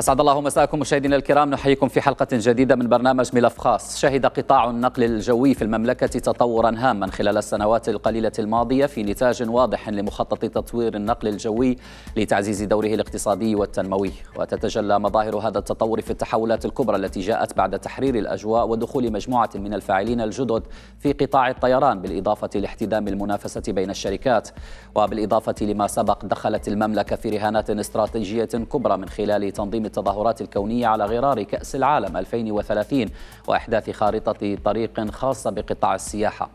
أسعد الله مساءكم مشاهدينا الكرام نحييكم في حلقة جديدة من برنامج ملف خاص شهد قطاع النقل الجوي في المملكة تطورا هاما خلال السنوات القليلة الماضية في نتاج واضح لمخطط تطوير النقل الجوي لتعزيز دوره الاقتصادي والتنموي وتتجلى مظاهر هذا التطور في التحولات الكبرى التي جاءت بعد تحرير الأجواء ودخول مجموعة من الفاعلين الجدد في قطاع الطيران بالإضافة لاحتدام المنافسة بين الشركات وبالإضافة لما سبق دخلت المملكة في رهانات استراتيجية كبرى من خلال تنظيم للتظاهرات الكونية على غرار كأس العالم 2030 وإحداث خارطة طريق خاصة بقطاع السياحة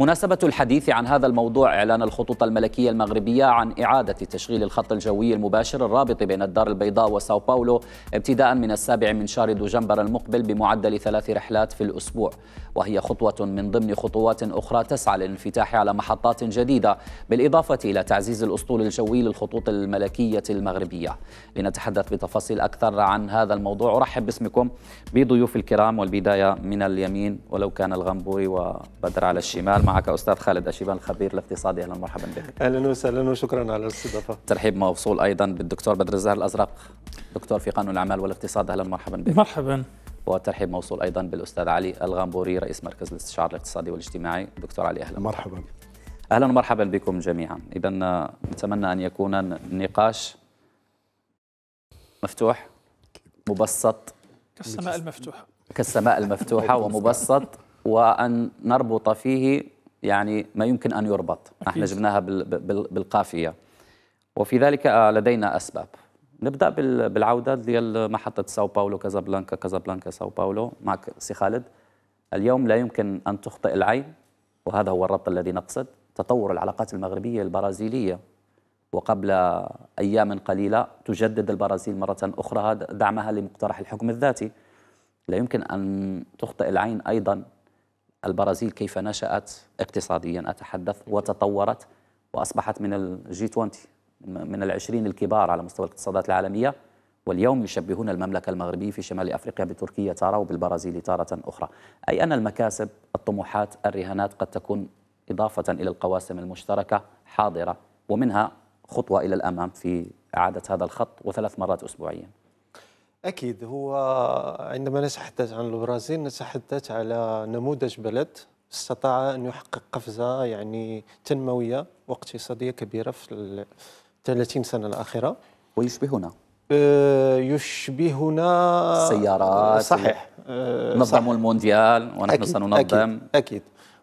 مناسبة الحديث عن هذا الموضوع إعلان الخطوط الملكية المغربية عن إعادة تشغيل الخط الجوي المباشر الرابط بين الدار البيضاء وساو باولو ابتداء من السابع من شهر دجنبر المقبل بمعدل ثلاث رحلات في الأسبوع وهي خطوة من ضمن خطوات أخرى تسعى للانفتاح على محطات جديدة بالإضافة إلى تعزيز الأسطول الجوي للخطوط الملكية المغربية لنتحدث بتفاصيل أكثر أكثر عن هذا الموضوع أرحب باسمكم بضيوف الكرام والبداية من اليمين ولو كان الغنبوري وبدر على الشمال معك أستاذ خالد أشيبان الخبير الاقتصادي أهلا ومرحبا بك أهلا وسهلا وشكرا على الاستضافة ترحيب موصول أيضا بالدكتور بدر الزهر الأزرق دكتور في قانون الأعمال والاقتصاد أهلا ومرحبا بك مرحبا وترحيب موصول ايضا بالاستاذ علي الغامبوري رئيس مركز الاستشعار الاقتصادي والاجتماعي دكتور علي اهلا مرحبا اهلا ومرحبا بكم جميعا اذا نتمنى ان يكون النقاش مفتوح مبسط كالسماء المفتوحة كالسماء المفتوحة ومبسط وأن نربط فيه يعني ما يمكن أن يربط نحن جبناها بالقافية وفي ذلك آه، لدينا أسباب نبدأ بالعودة ديال محطة ساو باولو كازابلانكا كازابلانكا ساو باولو معك سي خالد اليوم لا يمكن أن تخطئ العين وهذا هو الربط الذي نقصد تطور العلاقات المغربية البرازيلية وقبل أيام قليلة تجدد البرازيل مرة أخرى دعمها لمقترح الحكم الذاتي لا يمكن أن تخطئ العين أيضا البرازيل كيف نشأت اقتصاديا أتحدث وتطورت وأصبحت من الجي 20 من العشرين الكبار على مستوى الاقتصادات العالمية واليوم يشبهون المملكة المغربية في شمال أفريقيا بتركيا تارة وبالبرازيل تارة أخرى أي أن المكاسب الطموحات الرهانات قد تكون إضافة إلى القواسم المشتركة حاضرة ومنها خطوة إلى الأمام في إعادة هذا الخط وثلاث مرات أسبوعيا أكيد هو عندما نتحدث عن البرازيل نتحدث على نموذج بلد استطاع أن يحقق قفزة يعني تنموية واقتصادية كبيرة في 30 سنة الأخيرة ويشبهنا أه، يشبهنا السيارات صحيح أه، نظموا المونديال ونحن أكيد سننظم أكيد, أكيد.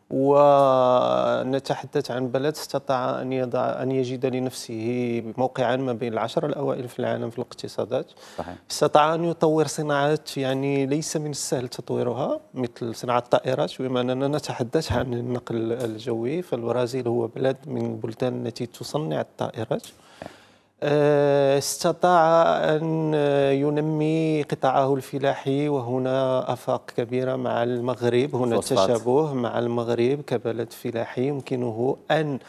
ونتحدث عن بلد استطاع ان يضع ان يجد لنفسه موقعا ما بين العشر الاوائل في العالم في الاقتصادات صحيح. استطاع ان يطور صناعات يعني ليس من السهل تطويرها مثل صناعه الطائرات بما اننا نتحدث عن النقل الجوي فالبرازيل هو بلد من البلدان التي تصنع الطائرات آه، استطاع أن آه، ينمي قطاعه الفلاحي وهنا أفاق كبيرة مع المغرب هنا تشابه مع المغرب كبلد فلاحي يمكنه أن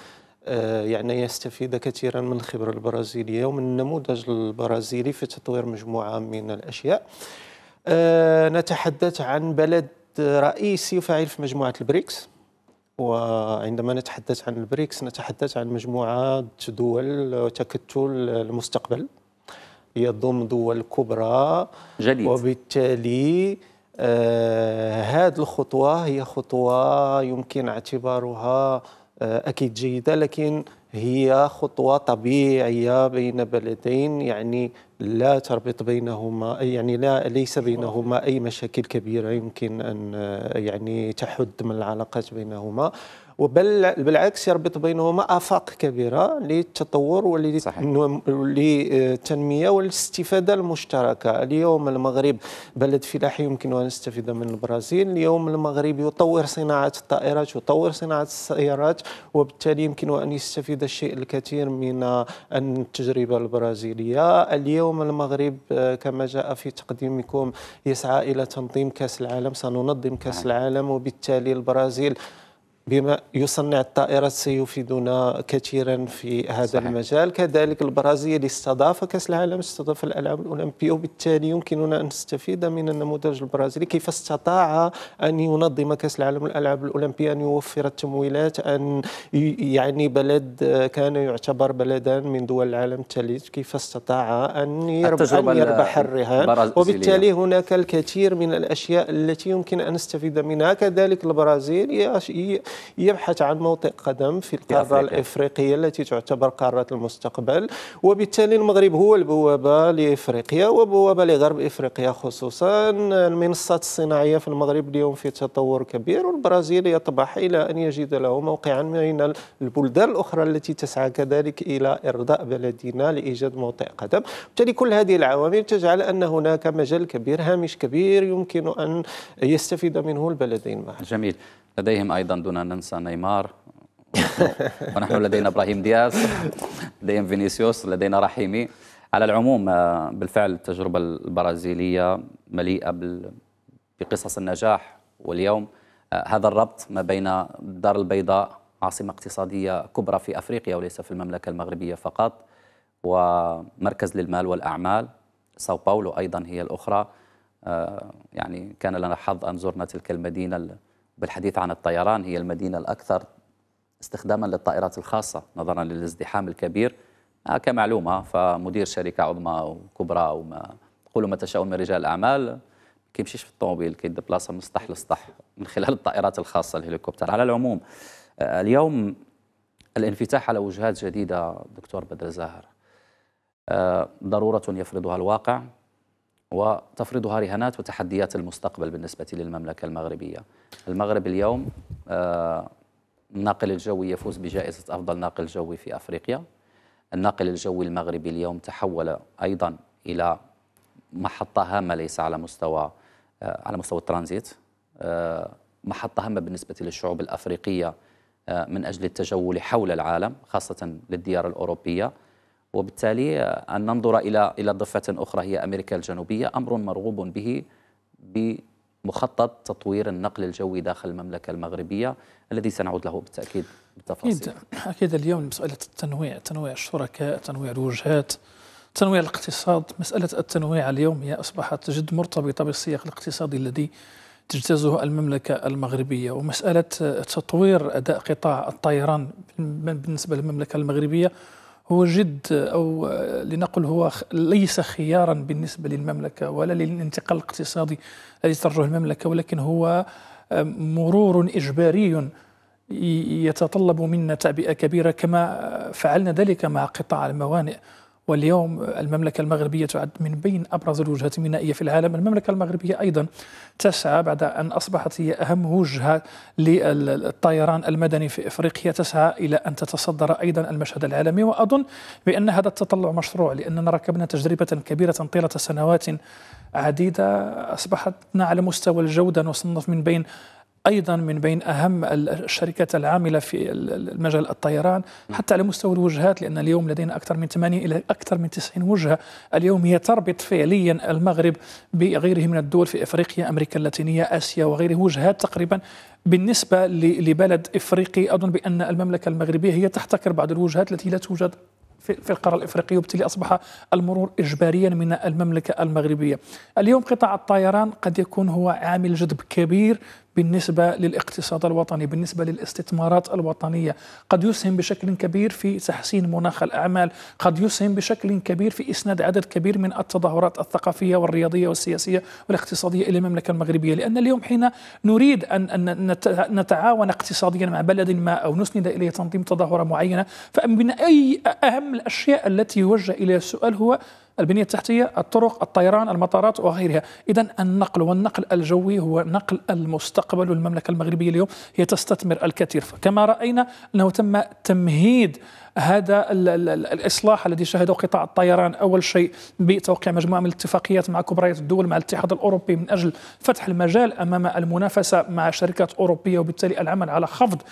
آه، يعني يستفيد كثيرا من الخبرة البرازيلية ومن النموذج البرازيلي في تطوير مجموعة من الأشياء نتحدث عن بلد رئيسي وفاعل في مجموعة البريكس وعندما نتحدث عن البريكس نتحدث عن مجموعة دول تكتل المستقبل يضم دول كبرى جديد. وبالتالي آه الخطوة هي خطوة يمكن اعتبارها آه أكيد جيدة لكن هي خطوة طبيعية بين بلدين يعني لا تربط بينهما يعني لا ليس بينهما أي مشاكل كبيرة يمكن أن يعني تحد من العلاقات بينهما وبل بالعكس يربط بينهما آفاق كبيرة للتطور وللتنمية والاستفادة المشتركة اليوم المغرب بلد فلاحي يمكن أن يستفيد من البرازيل اليوم المغرب يطور صناعة الطائرات يطور صناعة السيارات وبالتالي يمكن أن يستفيد الشيء الكثير من التجربة البرازيلية اليوم المغرب كما جاء في تقديمكم يسعى إلى تنظيم كأس العالم سننظم كأس نعم. العالم وبالتالي البرازيل بما يصنع الطائرات سيفيدنا كثيرا في هذا صحيح. المجال كذلك البرازيل اللي استضاف كاس العالم استضاف الالعاب الاولمبيه وبالتالي يمكننا ان نستفيد من النموذج البرازيلي كيف استطاع ان ينظم كاس العالم الالعاب الاولمبيه ان يوفر التمويلات ان يعني بلد كان يعتبر بلدا من دول العالم الثالث كيف استطاع ان يربح, أن يربح الرهان وبالتالي هناك الكثير من الاشياء التي يمكن ان نستفيد منها كذلك البرازيل يبحث عن موطئ قدم في القارة الإفريقية التي تعتبر قارة المستقبل وبالتالي المغرب هو البوابة لإفريقيا وبوابة لغرب إفريقيا خصوصا المنصات الصناعية في المغرب اليوم في تطور كبير والبرازيل يطمح إلى أن يجد له موقعا من البلدان الأخرى التي تسعى كذلك إلى إرضاء بلدنا لإيجاد موطئ قدم بالتالي كل هذه العوامل تجعل أن هناك مجال كبير هامش كبير يمكن أن يستفيد منه البلدين معا جميل لديهم أيضا دون ننسى نيمار ونحن لدينا ابراهيم دياز لدينا فينيسيوس لدينا رحيمي على العموم آه، بالفعل التجربه البرازيليه مليئه بقصص النجاح واليوم آه، هذا الربط ما بين الدار البيضاء عاصمه اقتصاديه كبرى في افريقيا وليس في المملكه المغربيه فقط ومركز للمال والاعمال ساو باولو ايضا هي الاخرى آه، يعني كان لنا حظ ان زرنا تلك المدينه بالحديث عن الطيران هي المدينة الأكثر استخداما للطائرات الخاصة نظرا للازدحام الكبير آه، كمعلومة فمدير شركة عظمى وكبرى وما تقولوا ما تشاؤون من رجال الأعمال كيمشيش في الطوموبيل كيد بلاصه من سطح لسطح من خلال الطائرات الخاصه الهليكوبتر على العموم آه، اليوم الانفتاح على وجهات جديده دكتور بدر زاهر آه، ضروره يفرضها الواقع وتفرضها رهانات وتحديات المستقبل بالنسبة للمملكة المغربية المغرب اليوم آه، الناقل الجوي يفوز بجائزة أفضل ناقل جوي في أفريقيا الناقل الجوي المغربي اليوم تحول أيضا إلى محطة هامة ليس على مستوى آه، على مستوى الترانزيت آه، محطة هامة بالنسبة للشعوب الأفريقية من أجل التجول حول العالم خاصة للديار الأوروبية وبالتالي أن ننظر إلى إلى ضفة أخرى هي أمريكا الجنوبية أمر مرغوب به بمخطط تطوير النقل الجوي داخل المملكة المغربية الذي سنعود له بالتأكيد بالتفاصيل أكيد, أكيد اليوم مسألة التنويع تنويع الشركاء تنويع الوجهات تنويع الاقتصاد مسألة التنويع اليوم هي أصبحت جد مرتبطة بالسياق الاقتصادي الذي تجتازه المملكة المغربية ومسألة تطوير أداء قطاع الطيران بالنسبة للمملكة المغربية هو جد أو لنقل هو ليس خيارا بالنسبة للمملكة ولا للانتقال الاقتصادي الذي ترجوه المملكة ولكن هو مرور إجباري يتطلب منا تعبئة كبيرة كما آه، فعلنا ذلك مع قطاع الموانئ واليوم المملكة المغربية تعد من بين أبرز الوجهات المينائية في العالم المملكة المغربية أيضا تسعى بعد أن أصبحت هي أهم وجهة للطيران المدني في إفريقيا تسعى إلى أن تتصدر أيضا المشهد العالمي وأظن بأن هذا التطلع مشروع لأننا ركبنا تجربة كبيرة طيلة سنوات عديدة أصبحتنا على مستوى الجودة نصنف من بين أيضا من بين أهم الشركات العاملة في مجال الطيران حتى على مستوى الوجهات لأن اليوم لدينا أكثر من 80 إلى أكثر من 90 وجهة اليوم هي تربط فعليا المغرب بغيره من الدول في إفريقيا أمريكا اللاتينية آسيا وغيره وجهات تقريبا بالنسبة لبلد إفريقي أظن بأن المملكة المغربية هي تحتكر بعض الوجهات التي لا توجد في القارة الإفريقية وبالتالي أصبح المرور إجباريا من المملكة المغربية اليوم قطاع الطيران قد يكون هو عامل جذب كبير بالنسبة للاقتصاد الوطني بالنسبة للاستثمارات الوطنية قد يسهم بشكل كبير في تحسين مناخ الأعمال قد يسهم بشكل كبير في إسناد عدد كبير من التظاهرات الثقافية والرياضية والسياسية والاقتصادية إلى المملكة المغربية لأن اليوم حين نريد أن نتعاون اقتصاديا مع بلد ما أو نسند إليه تنظيم تظاهرة معينة فمن أي أهم الأشياء التي يوجه إليها السؤال هو البنية التحتية الطرق الطيران المطارات وغيرها إذا النقل والنقل الجوي هو نقل المستقبل والمملكة المغربية اليوم هي تستثمر الكثير كما رأينا أنه تم تمهيد هذا الـ الـ الـ الإصلاح الذي شهده قطاع الطيران أول شيء بتوقيع مجموعة من الاتفاقيات مع كبريات الدول مع الاتحاد الأوروبي من أجل فتح المجال أمام المنافسة مع شركات أوروبية وبالتالي العمل على خفض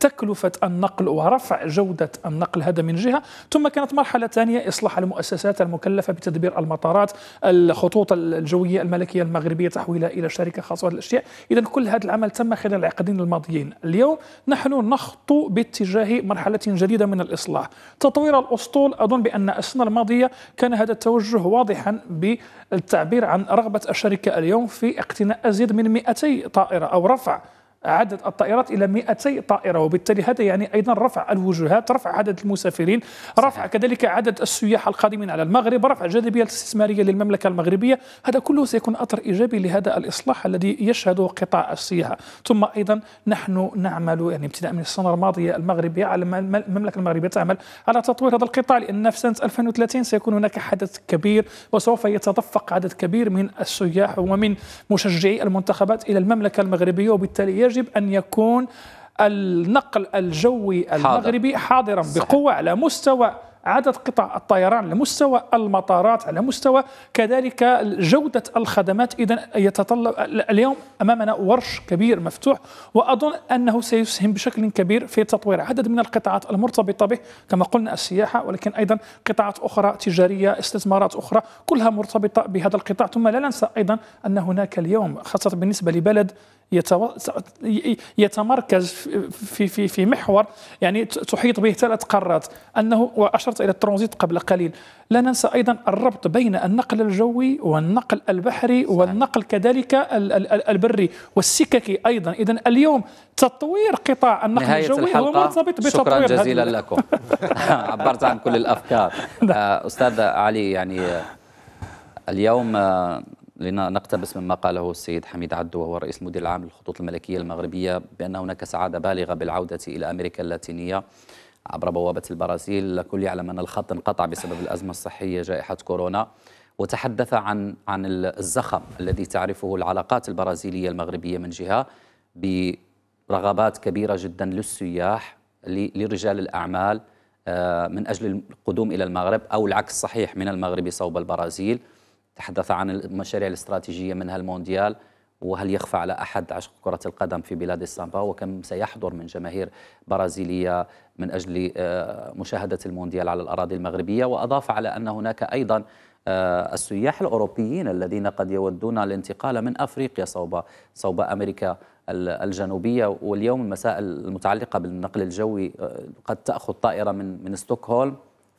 تكلفة النقل ورفع جودة النقل هذا من جهة ثم كانت مرحلة ثانية إصلاح المؤسسات المكلفة بتدبير المطارات الخطوط الجوية الملكية المغربية تحويلها إلى شركة خاصة الأشياء إذا كل هذا العمل تم خلال العقدين الماضيين اليوم نحن نخطو باتجاه مرحلة جديدة من الإصلاح الله تطوير الأسطول أظن بأن السنة الماضية كان هذا التوجه واضحا بالتعبير عن رغبة الشركة اليوم في اقتناء أزيد من 200 طائرة أو رفع عدد الطائرات إلى 200 طائرة وبالتالي هذا يعني أيضا رفع الوجهات رفع عدد المسافرين رفع كذلك عدد السياح القادمين على المغرب رفع الجاذبية الاستثمارية للمملكة المغربية هذا كله سيكون أثر إيجابي لهذا الإصلاح الذي يشهده قطاع السياحة ثم أيضا نحن نعمل يعني ابتداء من السنة الماضية المغربية على المملكة المغربية تعمل على تطوير هذا القطاع لأن في سنة 2030 سيكون هناك حدث كبير وسوف يتدفق عدد كبير من السياح ومن مشجعي المنتخبات إلى المملكة المغربية وبالتالي يجب يجب أن يكون النقل الجوي المغربي حاضرا بقوة على مستوى عدد قطع الطيران على مستوى المطارات على مستوى كذلك جودة الخدمات إذا يتطلب اليوم أمامنا ورش كبير مفتوح وأظن أنه سيسهم بشكل كبير في تطوير عدد من القطاعات المرتبطة به كما قلنا السياحة ولكن أيضا قطاعات أخرى تجارية استثمارات أخرى كلها مرتبطة بهذا القطاع ثم لا ننسى أيضا أن هناك اليوم خاصة بالنسبة لبلد يتمركز في في في محور يعني تحيط به ثلاث قارات انه واشرت الى الترانزيت قبل قليل لا ننسى ايضا الربط بين النقل الجوي والنقل البحري والنقل كذلك البري والسككي ايضا اذا اليوم تطوير قطاع النقل الجوي هو مرتبط بتطوير شكرا جزيلا لكم عبرت عن كل الافكار نعم. آه، استاذ علي يعني اليوم لنقتبس مما قاله السيد حميد عدو وهو رئيس المدير العام للخطوط الملكية المغربية بأن هناك سعادة بالغة بالعودة إلى أمريكا اللاتينية عبر بوابة البرازيل الكل يعلم أن الخط انقطع بسبب الأزمة الصحية جائحة كورونا وتحدث عن عن الزخم الذي تعرفه العلاقات البرازيلية المغربية من جهة برغبات كبيرة جدا للسياح لرجال الأعمال آه، من أجل القدوم إلى المغرب أو العكس صحيح من المغرب صوب البرازيل تحدث عن المشاريع الاستراتيجية منها المونديال وهل يخفى على أحد عشق كرة القدم في بلاد السامبا وكم سيحضر من جماهير برازيلية من أجل آه، مشاهدة المونديال على الأراضي المغربية وأضاف على أن هناك أيضا آه، السياح الأوروبيين الذين قد يودون الانتقال من أفريقيا صوب صوب أمريكا الجنوبية واليوم المسائل المتعلقة بالنقل الجوي آه، قد تأخذ طائرة من من ستوكهولم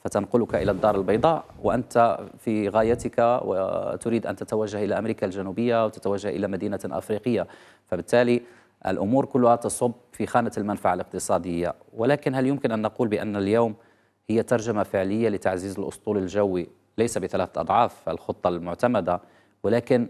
فتنقلك إلى الدار البيضاء وأنت في غايتك وتريد أن تتوجه إلى أمريكا الجنوبية وتتوجه إلى مدينة أفريقية فبالتالي الأمور كلها تصب في خانة المنفعة الاقتصادية ولكن هل يمكن أن نقول بأن اليوم هي ترجمة فعلية لتعزيز الأسطول الجوي ليس بثلاثة أضعاف الخطة المعتمدة ولكن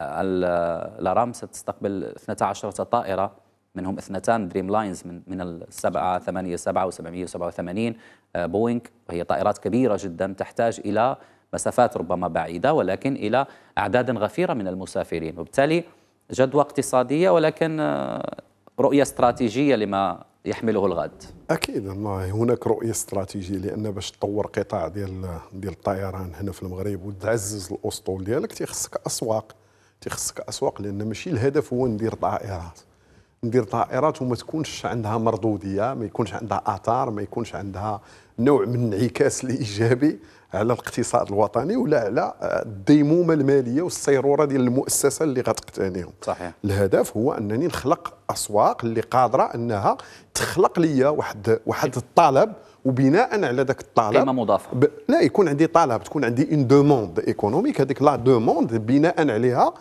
الأرام ستستقبل 12 طائرة منهم اثنتان دريم لاينز من من السبعة ثمانية سبعة وسبعمية وسبعة وثمانين آه، بوينغ وهي طائرات كبيرة جدا تحتاج إلى مسافات ربما بعيدة ولكن إلى أعداد غفيرة من المسافرين وبالتالي جدوى اقتصادية ولكن آه، رؤية استراتيجية لما يحمله الغد اكيد الله هناك رؤيه استراتيجيه لان باش تطور قطاع ديال ديال الطيران هنا في المغرب وتعزز الاسطول ديالك تيخصك اسواق تيخصك اسواق لان ماشي الهدف هو ندير طائرات ندير طائرات وما تكونش عندها مردوديه ما يكونش عندها اثار ما يكونش عندها نوع من الانعكاس الايجابي على الاقتصاد الوطني ولا على الديمومه الماليه والسيروره ديال المؤسسه اللي غتقتنيهم صحيح الهدف هو انني نخلق اسواق اللي قادره انها تخلق لي واحد واحد الطلب وبناء على ذاك الطلب قيمه مضافه ب... لا يكون عندي طلب تكون عندي اون دوموند ايكونوميك هذيك لا دوموند بناء عليها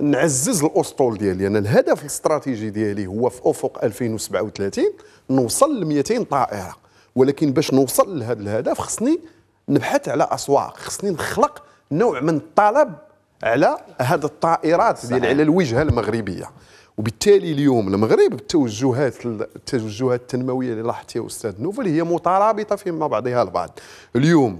نعزز الاسطول ديالي انا يعني الهدف الاستراتيجي ديالي هو في افق 2037 نوصل ل 200 طائره ولكن باش نوصل لهذا الهدف خصني نبحث على اسواق خصني نخلق نوع من الطلب على هذه الطائرات ديال على الوجهه المغربيه وبالتالي اليوم المغرب التوجهات التوجهات التنمويه اللي لاحظت يا استاذ نوفل هي مترابطه فيما بعضها البعض اليوم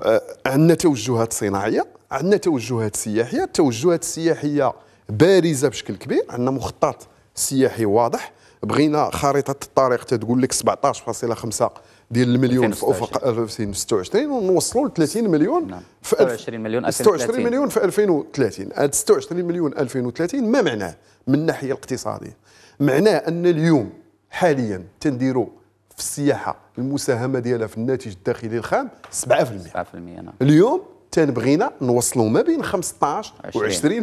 آه، عندنا توجهات صناعيه عندنا توجهات سياحيه التوجهات السياحيه بارزه بشكل كبير عندنا مخطط سياحي واضح بغينا خريطه الطريق تتقول لك 17.5 ديال المليون في افق 2026 ونوصلوا ل 30 مليون نعم. في 26 مليون 26 مليون في 2030 هذا 26 مليون 2030 ما معناه من الناحيه الاقتصاديه معناه ان اليوم حاليا تنديروا في السياحه المساهمه ديالها في الناتج الداخلي الخام 7% 7% نعم اليوم تنبغينا بغينا نوصلوا ما بين 15 و20%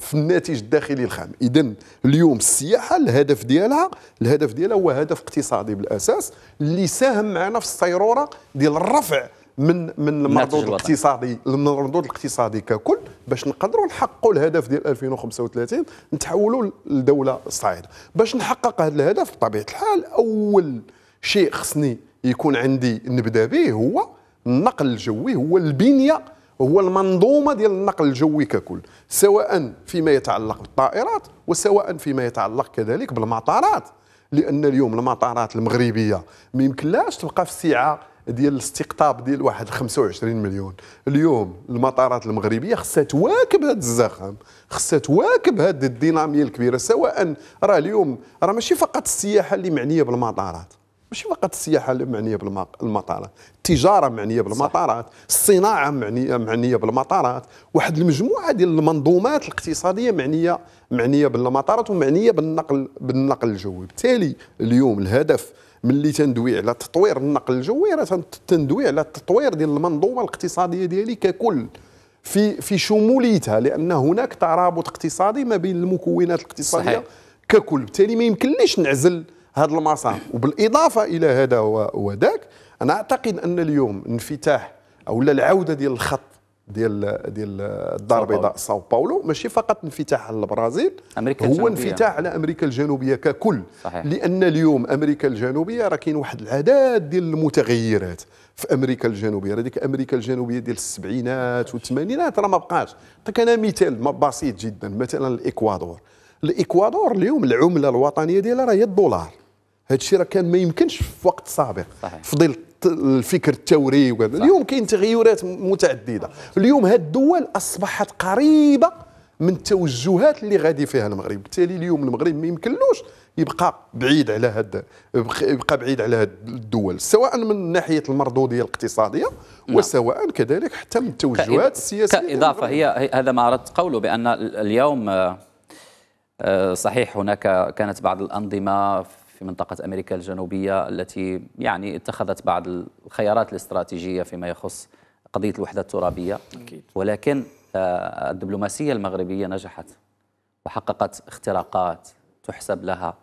في الناتج الداخلي الخام اذا اليوم السياحه الهدف ديالها الهدف ديالها هو هدف اقتصادي بالاساس اللي ساهم معنا في الصيروره ديال الرفع من من المردود الاقتصادي المردود الاقتصادي ككل باش نقدروا نحققوا الهدف ديال 2035 نتحولوا لدوله صاعده باش نحقق هذا الهدف بطبيعه الحال اول شيء خصني يكون عندي نبدا به هو النقل الجوي هو البنيه هو المنظومه ديال النقل الجوي ككل سواء فيما يتعلق بالطائرات وسواء فيما يتعلق كذلك بالمطارات لان اليوم المطارات المغربيه ما يمكنلاش تبقى في السعه ديال الاستقطاب ديال واحد 25 مليون اليوم المطارات المغربيه خصها تواكب هذا الزخم خصها تواكب هذه الديناميه الكبيره سواء راه اليوم راه ماشي فقط السياحه اللي معنيه بالمطارات ماشي فقط السياحه معنيه بالمطارات التجاره معنيه بالمطارات الصناعه معنيه معنيه بالمطارات واحد المجموعه ديال المنظومات الاقتصاديه معنيه معنيه بالمطارات ومعنيه بالنقل بالنقل الجوي بالتالي اليوم الهدف ملي تندوي على تطوير النقل الجوي راه تندوي على التطوير ديال المنظومه الاقتصاديه ديالي ككل في في شموليتها لان هناك ترابط اقتصادي ما بين المكونات الاقتصاديه صحيح. ككل بالتالي ما يمكنليش نعزل هذا المسار وبالاضافه الى هذا وذاك انا اعتقد ان اليوم انفتاح او العوده ديال الخط ديال ديال الدار البيضاء ساو باولو ماشي فقط انفتاح على البرازيل أمريكا هو الجنوبية. انفتاح على امريكا الجنوبيه ككل صحيح. لان اليوم امريكا الجنوبيه راه كاين واحد العدد ديال المتغيرات في امريكا الجنوبيه راه امريكا الجنوبيه ديال السبعينات والثمانينات راه ما بقاش نعطيك انا مثال بسيط جدا مثلا الاكوادور الاكوادور اليوم العمله الوطنيه ديالها راه هي الدولار هذا الشيء راه كان ما يمكنش في وقت سابق في ظل الفكر الثوري اليوم كاين تغيرات متعدده اليوم هذه الدول اصبحت قريبه من التوجهات اللي غادي فيها المغرب بالتالي اليوم المغرب ما يمكنلوش يبقى بعيد على هاد يبقى بعيد على هاد الدول سواء من ناحيه المردوديه الاقتصاديه نعم. وسواء كذلك حتى من التوجهات السياسيه كاضافه هي هذا ما اردت قوله بان اليوم آه، آه، صحيح هناك كانت بعض الانظمه في منطقة أمريكا الجنوبية التي يعني اتخذت بعض الخيارات الاستراتيجية فيما يخص قضية الوحدة الترابية أكيد. ولكن آه، الدبلوماسية المغربية نجحت وحققت اختراقات تحسب لها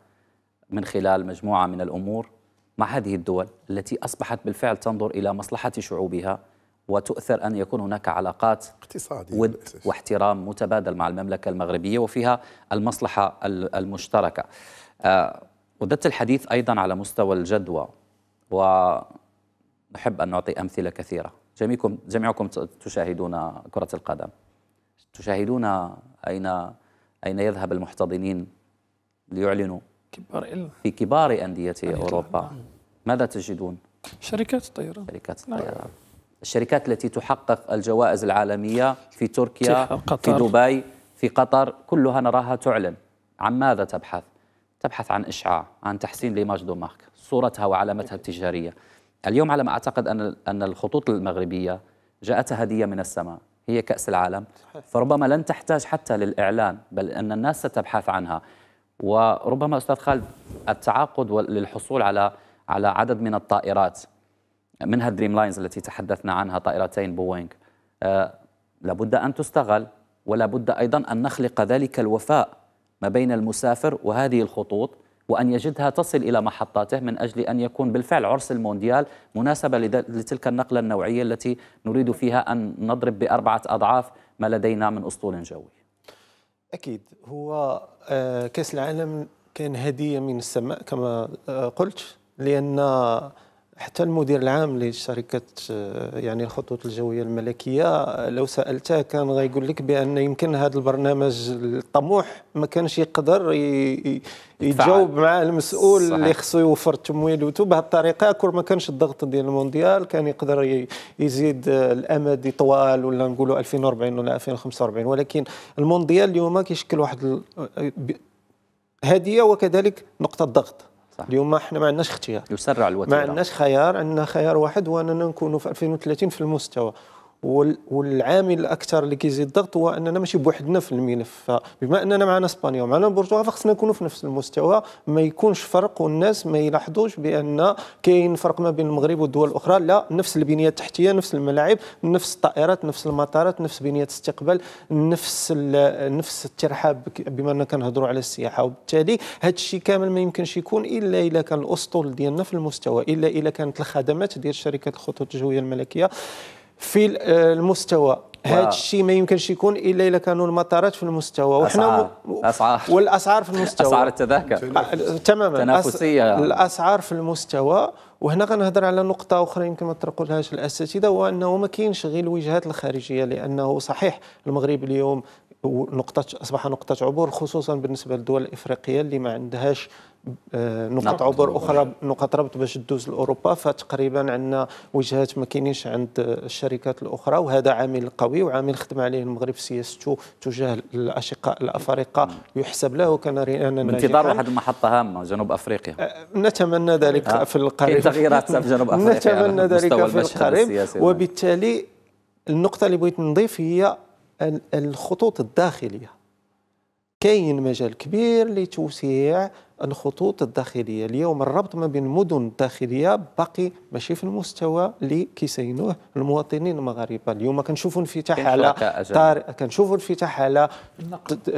من خلال مجموعة من الأمور مع هذه الدول التي أصبحت بالفعل تنظر إلى مصلحة شعوبها وتؤثر أن يكون هناك علاقات اقتصادية ود واحترام متبادل مع المملكة المغربية وفيها المصلحة المشتركة آه، وددت الحديث أيضا على مستوى الجدوى ونحب أن نعطي أمثلة كثيرة جميعكم, جميعكم تشاهدون كرة القدم تشاهدون أين أين يذهب المحتضنين ليعلنوا كبار في كبار أندية أوروبا ماذا تجدون؟ شركات الطيران شركات نعم. الطيران الشركات التي تحقق الجوائز العالمية في تركيا في دبي في قطر كلها نراها تعلن عن ماذا تبحث؟ تبحث عن إشعاع عن تحسين ليماج دو مارك صورتها وعلامتها التجارية اليوم على ما أعتقد أن أن الخطوط المغربية جاءتها هدية من السماء هي كأس العالم فربما لن تحتاج حتى للإعلان بل أن الناس ستبحث عنها وربما أستاذ خالد التعاقد للحصول على على عدد من الطائرات منها الدريم لاينز التي تحدثنا عنها طائرتين بوينغ آه، لابد أن تستغل ولا بد أيضا أن نخلق ذلك الوفاء ما بين المسافر وهذه الخطوط وأن يجدها تصل إلى محطاته من أجل أن يكون بالفعل عرس المونديال مناسبة لتلك النقلة النوعية التي نريد فيها أن نضرب بأربعة أضعاف ما لدينا من أسطول جوي أكيد هو آه، كأس العالم كان هدية من السماء كما آه، قلت لأن حتى المدير العام لشركه يعني الخطوط الجويه الملكيه لو سالته كان غيقول لك بان يمكن هذا البرنامج الطموح ما كانش يقدر يتجاوب مع المسؤول صحيح. اللي خصو يوفر التمويل وتو بهذه الطريقه كل ما كانش الضغط ديال المونديال كان يقدر يزيد الامد طوال ولا نقولوا 2040 ولا 2045 ولكن المونديال اليوم كيشكل واحد هديه وكذلك نقطه ضغط صح. اليوم ما احنا ما عندناش اختيار يسرع الوتيره ما عندناش خيار عندنا خيار واحد هو اننا نكونوا في 2030 في المستوى والعامل الاكثر اللي كيزيد الضغط هو اننا ماشي بوحدنا في الملف فبما اننا معنا اسبانيا ومعنا البرتغال فخصنا نكونوا في نفس المستوى ما يكونش فرق والناس ما يلاحظوش بان كاين فرق ما بين المغرب والدول الاخرى لا نفس البنيه التحتيه نفس الملاعب نفس الطائرات نفس المطارات نفس بنيه الاستقبال نفس نفس الترحاب بما اننا كنهضروا على السياحه وبالتالي هذا الشيء كامل ما يمكنش يكون الا اذا كان الاسطول ديالنا في المستوى الا اذا كانت الخدمات ديال شركه الخطوط الجويه الملكيه في آه، المستوى هذا الشيء ما يمكنش يكون الا اذا كانوا المطارات في المستوى وحنا اسعار والاسعار في المستوى اسعار التذاكر آه، تماما تنافسيه الاسعار في المستوى وهنا غنهضر على نقطه اخرى يمكن ما تطرقولهاش الاساتذه هو انه ما كاينش غير الوجهات الخارجيه لانه صحيح المغرب اليوم نقطه اصبح نقطه عبور خصوصا بالنسبه للدول الافريقيه اللي ما عندهاش آه، نقاط عبور اخرى نقاط ربط باش تدوز لاوروبا فتقريبا عندنا وجهات ما كاينينش عند الشركات الاخرى وهذا عامل قوي وعامل خدم عليه المغرب سياسته تجاه الاشقاء الافارقه يحسب له كان رئانا بانتظار واحد المحطه هامه جنوب افريقيا آه، نتمنى ذلك آه. في القريب إيه، تغييرات في جنوب افريقيا نتمنى ذلك في القريب وبالتالي النقطه اللي بغيت نضيف هي الخطوط الداخليه كاين مجال كبير لتوسيع الخطوط الداخليه اليوم الربط ما بين المدن الداخليه باقي ماشي في المستوى اللي كيسينوه المواطنين المغاربه اليوم كنشوفوا انفتاح على كنشوفوا انفتاح على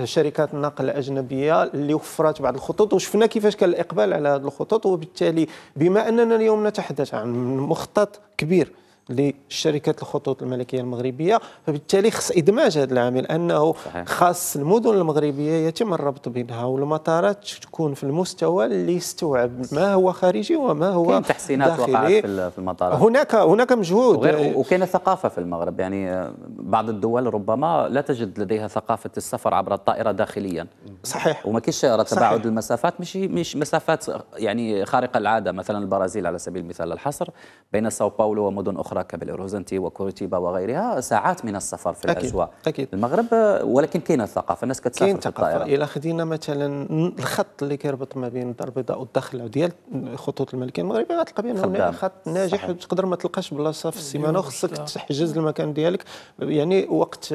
شركات النقل الاجنبيه اللي وفرت بعض الخطوط وشفنا كيفاش كان الاقبال على هذه الخطوط وبالتالي بما اننا اليوم نتحدث عن مخطط كبير لشركات الخطوط الملكيه المغربيه فبالتالي خص ادماج هذا العامل انه خاص المدن المغربيه يتم الربط بينها والمطارات تكون في المستوى اللي يستوعب ما هو خارجي وما هو تحسينات داخلي في المطارات هناك هناك مجهود وكاين ثقافه في المغرب يعني آه، بعض الدول ربما لا تجد لديها ثقافه السفر عبر الطائره داخليا صحيح وما كاينش تباعد المسافات مش مش مسافات يعني خارقه العاده مثلا البرازيل على سبيل المثال الحصر بين ساو باولو ومدن اخرى أخرى كبيلاروزنتي وكوريتيبا وغيرها ساعات من السفر في أكيد. الأجواء أكيد. المغرب ولكن كاين الثقافة الناس كتسافر كاين الثقافه إلا خدينا مثلا الخط اللي كيربط ما بين الدار البيضاء والداخل ديال خطوط الملكية المغربية غتلقى بان هناك خط ناجح تقدر ما تلقاش بلاصة أيوة، في السيمانة وخصك تحجز المكان ديالك يعني وقت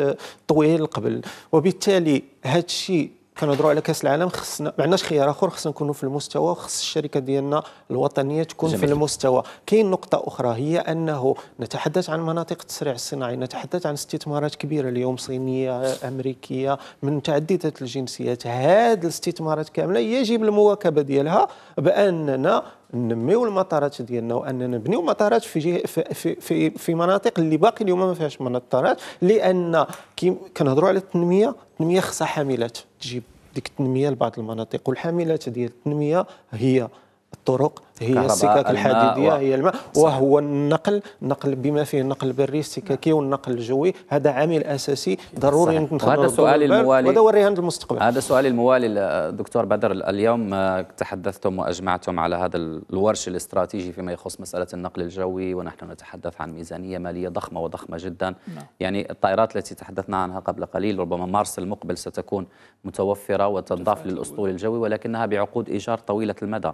طويل قبل وبالتالي هذا الشيء كنهضروا على كاس العالم خصنا ما عندناش خيار اخر خصنا نكونوا في المستوى وخص الشركه ديالنا الوطنيه تكون جميل. في المستوى كاين نقطه اخرى هي انه نتحدث عن مناطق التسريع الصناعي نتحدث عن استثمارات كبيره اليوم صينيه امريكيه من متعدده الجنسيات هذه الاستثمارات كامله يجب المواكبه ديالها باننا ننميو المطارات ديالنا واننا نبنيو مطارات في جهه في, في, في, في مناطق اللي باقي اليوم ما فيهاش مطارات لان كي كنهضروا على التنميه التنميه خصها حاملات تجيب ديك التنميه لبعض المناطق والحاملات ديال التنميه هي الطرق هي السكك الحديديه هي الماء وهو النقل نقل بما فيه النقل البري السككي والنقل الجوي هذا عامل اساسي ضروري هذا سؤالي الموالي وهذا وريها المستقبل هذا سؤالي الموالي دكتور بدر اليوم آه، تحدثتم واجمعتم على هذا الورش الاستراتيجي فيما يخص مساله النقل الجوي ونحن نتحدث عن ميزانيه ماليه ضخمه وضخمه جدا نعم. يعني الطائرات التي تحدثنا عنها قبل قليل ربما مارس المقبل ستكون متوفره وتنضاف للاسطول الجوي ولكنها بعقود ايجار طويله المدى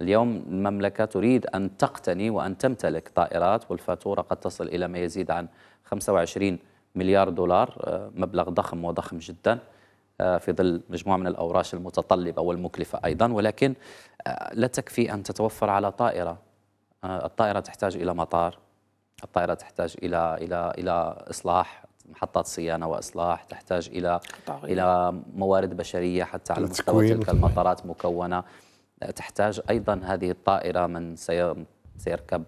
اليوم المملكة تريد أن تقتني وأن تمتلك طائرات والفاتورة قد تصل إلى ما يزيد عن 25 مليار دولار آه، مبلغ ضخم وضخم جدا آه، في ظل مجموعة من الأوراش المتطلبة والمكلفة أيضا ولكن آه، لا تكفي أن تتوفر على طائرة الطائرة تحتاج إلى مطار الطائرة تحتاج إلى إلى إلى إصلاح محطات صيانه واصلاح تحتاج الى طبعاً. الى موارد بشريه حتى على مستوى تلك المطارات مكونه تحتاج أيضا هذه الطائرة من سيركب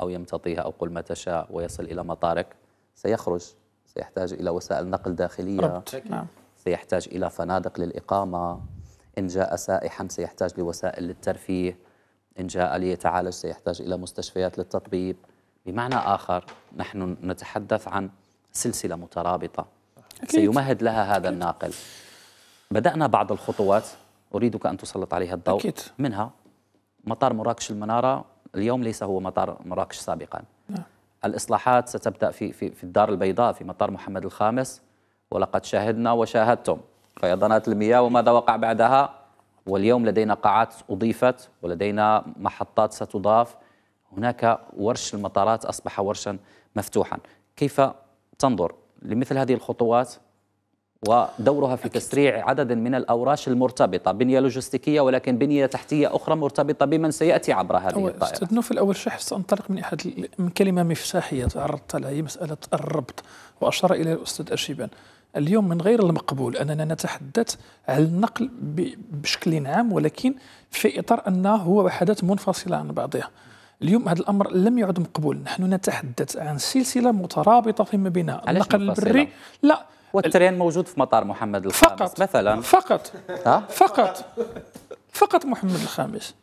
أو يمتطيها أو قل ما تشاء ويصل إلى مطارك سيخرج سيحتاج إلى وسائل نقل داخلية نعم. سيحتاج إلى فنادق للإقامة إن جاء سائحا سيحتاج لوسائل للترفيه إن جاء ليتعالج سيحتاج إلى مستشفيات للتطبيب بمعنى آخر نحن نتحدث عن سلسلة مترابطة سيمهد لها هذا الناقل بدأنا بعض الخطوات أريدك أن تسلط عليها الضوء أكيد. منها مطار مراكش المنارة اليوم ليس هو مطار مراكش سابقا نعم. الإصلاحات ستبدأ في, في, في الدار البيضاء في مطار محمد الخامس ولقد شاهدنا وشاهدتم فيضانات المياه وماذا وقع بعدها واليوم لدينا قاعات أضيفت ولدينا محطات ستضاف هناك ورش المطارات أصبح ورشا مفتوحا كيف تنظر لمثل هذه الخطوات ودورها في تسريع عدد من الأوراش المرتبطة بنية لوجستيكية ولكن بنية تحتية أخرى مرتبطة بمن سيأتي عبر هذه الطائرة أستاذ نوفل أول شيء سأنطلق من أحد من كلمة مفتاحية تعرضت لها هي مسألة الربط وأشار إلى الأستاذ أشيبان اليوم من غير المقبول اننا نتحدث عن النقل بشكل عام ولكن في اطار انه هو وحدات منفصله عن بعضها اليوم هذا الامر لم يعد مقبول نحن نتحدث عن سلسله مترابطه فيما بينها النقل البري لا والترين موجود في مطار محمد الخامس فقط مثلا فقط ها؟ فقط فقط محمد الخامس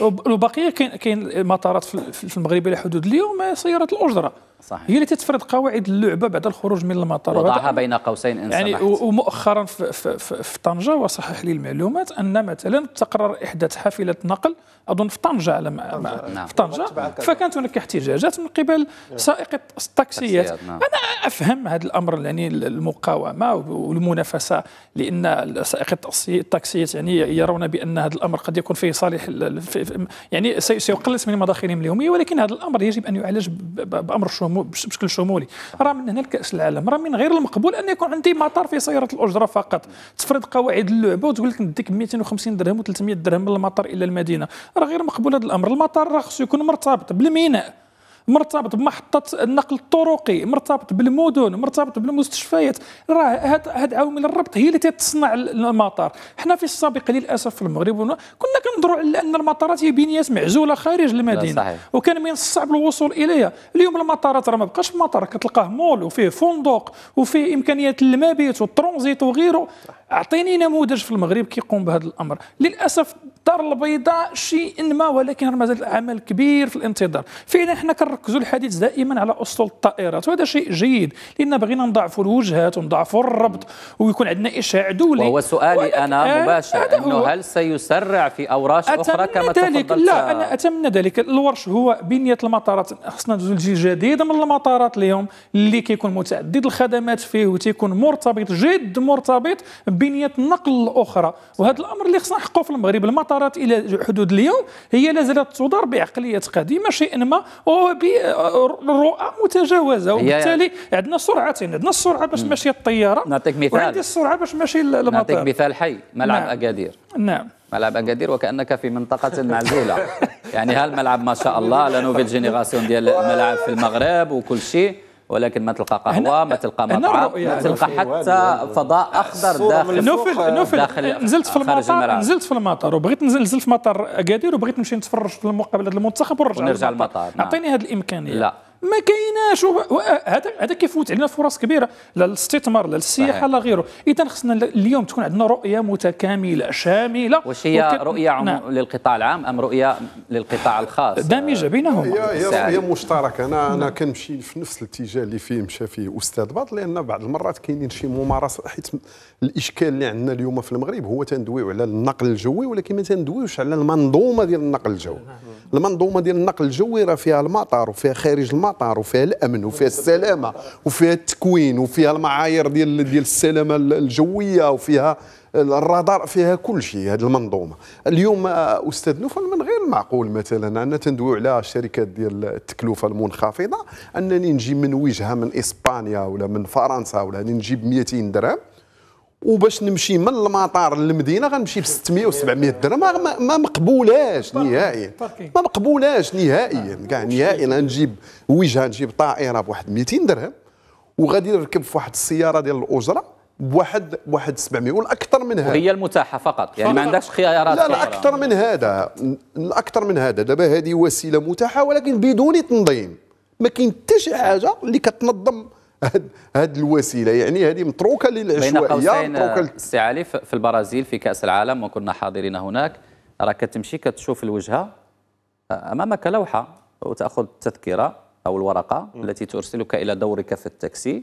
وبقيه كاين كاين المطارات في المغرب الى حدود اليوم سيارات الاجره صحيح. هي اللي تتفرض قواعد اللعبه بعد الخروج من المطار وضعها بين قوسين ان يعني سمحت. ومؤخرا في, في, في, في طنجه وصحح لي المعلومات ان مثلا تقرر احداث حافله نقل اظن في طنجه على ما نعم. في طنجه فكانت هناك احتجاجات من قبل نعم. سائقي التاكسيات نعم. انا افهم هذا الامر يعني المقاومه والمنافسه لان سائقي التاكسيات يعني يرون بان هذا الامر قد يكون فيه صالح يعني سيقلص من مداخلهم اليوميه ولكن هذا الامر يجب ان يعالج بامر شمول بشكل شمولي راه من هنا لكاس العالم راه من غير المقبول ان يكون عندي مطار في سياره الاجره فقط تفرض قواعد اللعبه وتقول لك نديك 250 درهم و300 درهم من المطار الى المدينه راه غير مقبول هذا الامر المطار راه خصو يكون مرتبط بالميناء مرتبط بمحطه النقل الطرقي مرتبط بالمدن مرتبط بالمستشفيات راه هاد هاد عوامل الربط هي اللي تتصنع المطار حنا في السابق للاسف في المغرب كنا كنظروا على ان المطارات هي بنيات معزوله خارج المدينه صحيح. وكان من الصعب الوصول اليها اليوم المطارات راه ما بقاش مطار كتلقاه مول وفيه فندق وفيه امكانيات المبيت والترونزيت وغيره اعطيني نموذج في المغرب كيقوم بهذا الامر للاسف الدار البيضاء شيء ما ولكن مازال عمل كبير في الانتظار فعلا حنا يركز الحديث دائما على اسطول الطائرات وهذا شيء جيد لان بغينا نضعفوا الوجهات ونضعفوا الربط ويكون عندنا اشاع دولي وهو سؤالي انا آه، مباشر انه هل سيسرع في اوراش اخرى كما ذلك لا انا اتمنى ذلك الورش هو بنيه المطارات خصنا ندوزو لجيل جديد من المطارات اليوم اللي كيكون متعدد الخدمات فيه وتيكون مرتبط جد مرتبط ببنيه النقل الاخرى وهذا الامر اللي خصنا نحققه في المغرب المطارات الى حدود اليوم هي لا زالت تدار بعقليه قديمه شيئا ما وهو آه، آه، رؤى متجاوزه وبالتالي عندنا سرعتين عندنا السرعه باش ماشي الطياره نعطيك مثال وعندي السرعه باش ماشي المطار نعطيك مثال حي ملعب نعم. اكادير نعم ملعب اكادير وكانك في منطقه معزوله يعني هالملعب ما شاء الله لا نوفيل جينيراسيون ديال الملاعب في المغرب وكل شيء ولكن ما تلقى قهوه ما تلقى مطعم ما يعني تلقى حتى فضاء اخضر داخل نوفل نوفل داخل نزلت في المطار نزلت في المطار وبغيت نزل نزلت في مطار اكادير وبغيت نمشي نتفرج في المقابله المنتخب ونرجع للمطار المطار نعم. اعطيني هذه الامكانيه لا ما كايناش هذا هذا كيفوت علينا فرص كبيره لا للاستثمار لا للسياحه لا غيره اذا خصنا اليوم تكون عندنا رؤيه متكامله شامله واش هي وكت... رؤيه عم... نعم. للقطاع العام ام رؤيه للقطاع الخاص دامجه بينهما هي هي رؤيه مشتركه انا انا نعم. كنمشي في نفس الاتجاه اللي فيه مشى فيه استاذ باط لان بعض المرات كاينين شي ممارسه حيت الاشكال اللي عندنا اليوم في المغرب هو تندويو على النقل الجوي ولكن ما تندويوش على المنظومه ديال النقل الجوي نعم. المنظومه ديال النقل الجوي راه فيها المطار وفيها خارج المطار المطار وفيها الامن وفيها السلامه وفيها التكوين وفيها المعايير ديال ديال السلامه الجويه وفيها الرادار فيها كل شيء هذه المنظومه اليوم آه، استاذ نوفل من غير المعقول مثلا ان تندويو على شركات ديال التكلفه المنخفضه انني نجي من وجهه من اسبانيا ولا من فرنسا ولا نجيب 200 درهم وباش نمشي من المطار للمدينه غنمشي ب 600 و 700 درهم ما مقبولاش نهائيا ما آه. مقبولاش نهائيا كاع نهائيا نجيب وجهه نجيب طائره بواحد 200 درهم وغادي نركب في واحد السياره ديال الاجره بواحد بواحد 700 والاكثر من هذا هي المتاحه فقط يعني ما عندكش خيارات لا لا اكثر من هذا الاكثر من هذا دابا هذه وسيله متاحه ولكن بدون تنظيم ما كاين حتى شي حاجه اللي كتنظم هاد الوسيله يعني هذه متروكه للعشوائيه متروكه السي علي في البرازيل في كاس العالم وكنا حاضرين هناك راك كتمشي كتشوف الوجهه امامك لوحه وتاخذ التذكره او الورقه م. التي ترسلك الى دورك في التاكسي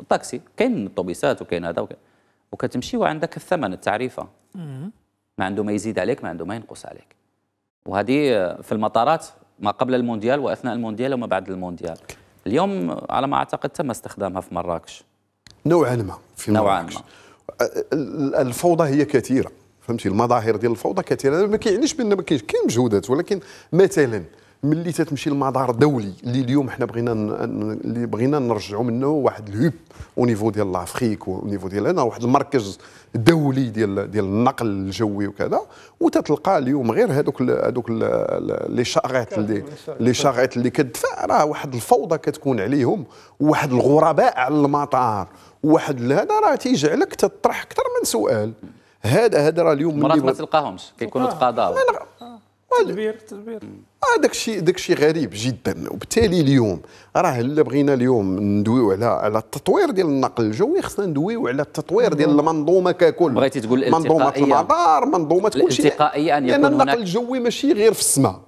التاكسي كاين الطوبيسات وكاين هذا وكاين وكتمشي وعندك الثمن التعريفه م. ما عنده ما يزيد عليك ما عنده ما ينقص عليك وهذه في المطارات ما قبل المونديال واثناء المونديال وما بعد المونديال اليوم على ما أعتقد تم استخدامها في مراكش نوعا ما في نوعا ما الفوضى هي كثيرة فهمتي المظاهر ديال الفوضى كثيرة ما كيعنيش بان ما كاينش كاين مجهودات ولكن مثلا ملي تتمشي لمدار دولي اللي اليوم حنا بغينا اللي بغينا نرجعوا منه واحد الهوب او نيفو ديال لافريك او نيفو ديال هنا واحد المركز دولي ديال ديال النقل الجوي وكذا وتتلقى اليوم غير هذوك هذوك لي شاغات اللي لي شاغات اللي كتدفع راه واحد الفوضى كتكون عليهم وواحد الغرباء على المطار واحد هذا راه تيجعلك تطرح اكثر من سؤال هذا هذا راه اليوم مرات ما تلقاهمش كيكونوا تقاضاو تدبير تدبير آه داكشي داكشي غريب جدا وبالتالي اليوم راه الا بغينا اليوم ندويو على على التطوير ديال النقل الجوي خصنا ندويو على التطوير ديال المنظومه ككل بغيتي تقول منظومه المطار منظومه كل شيء الالتقائيه ان يكون لان النقل الجوي ماشي غير في السماء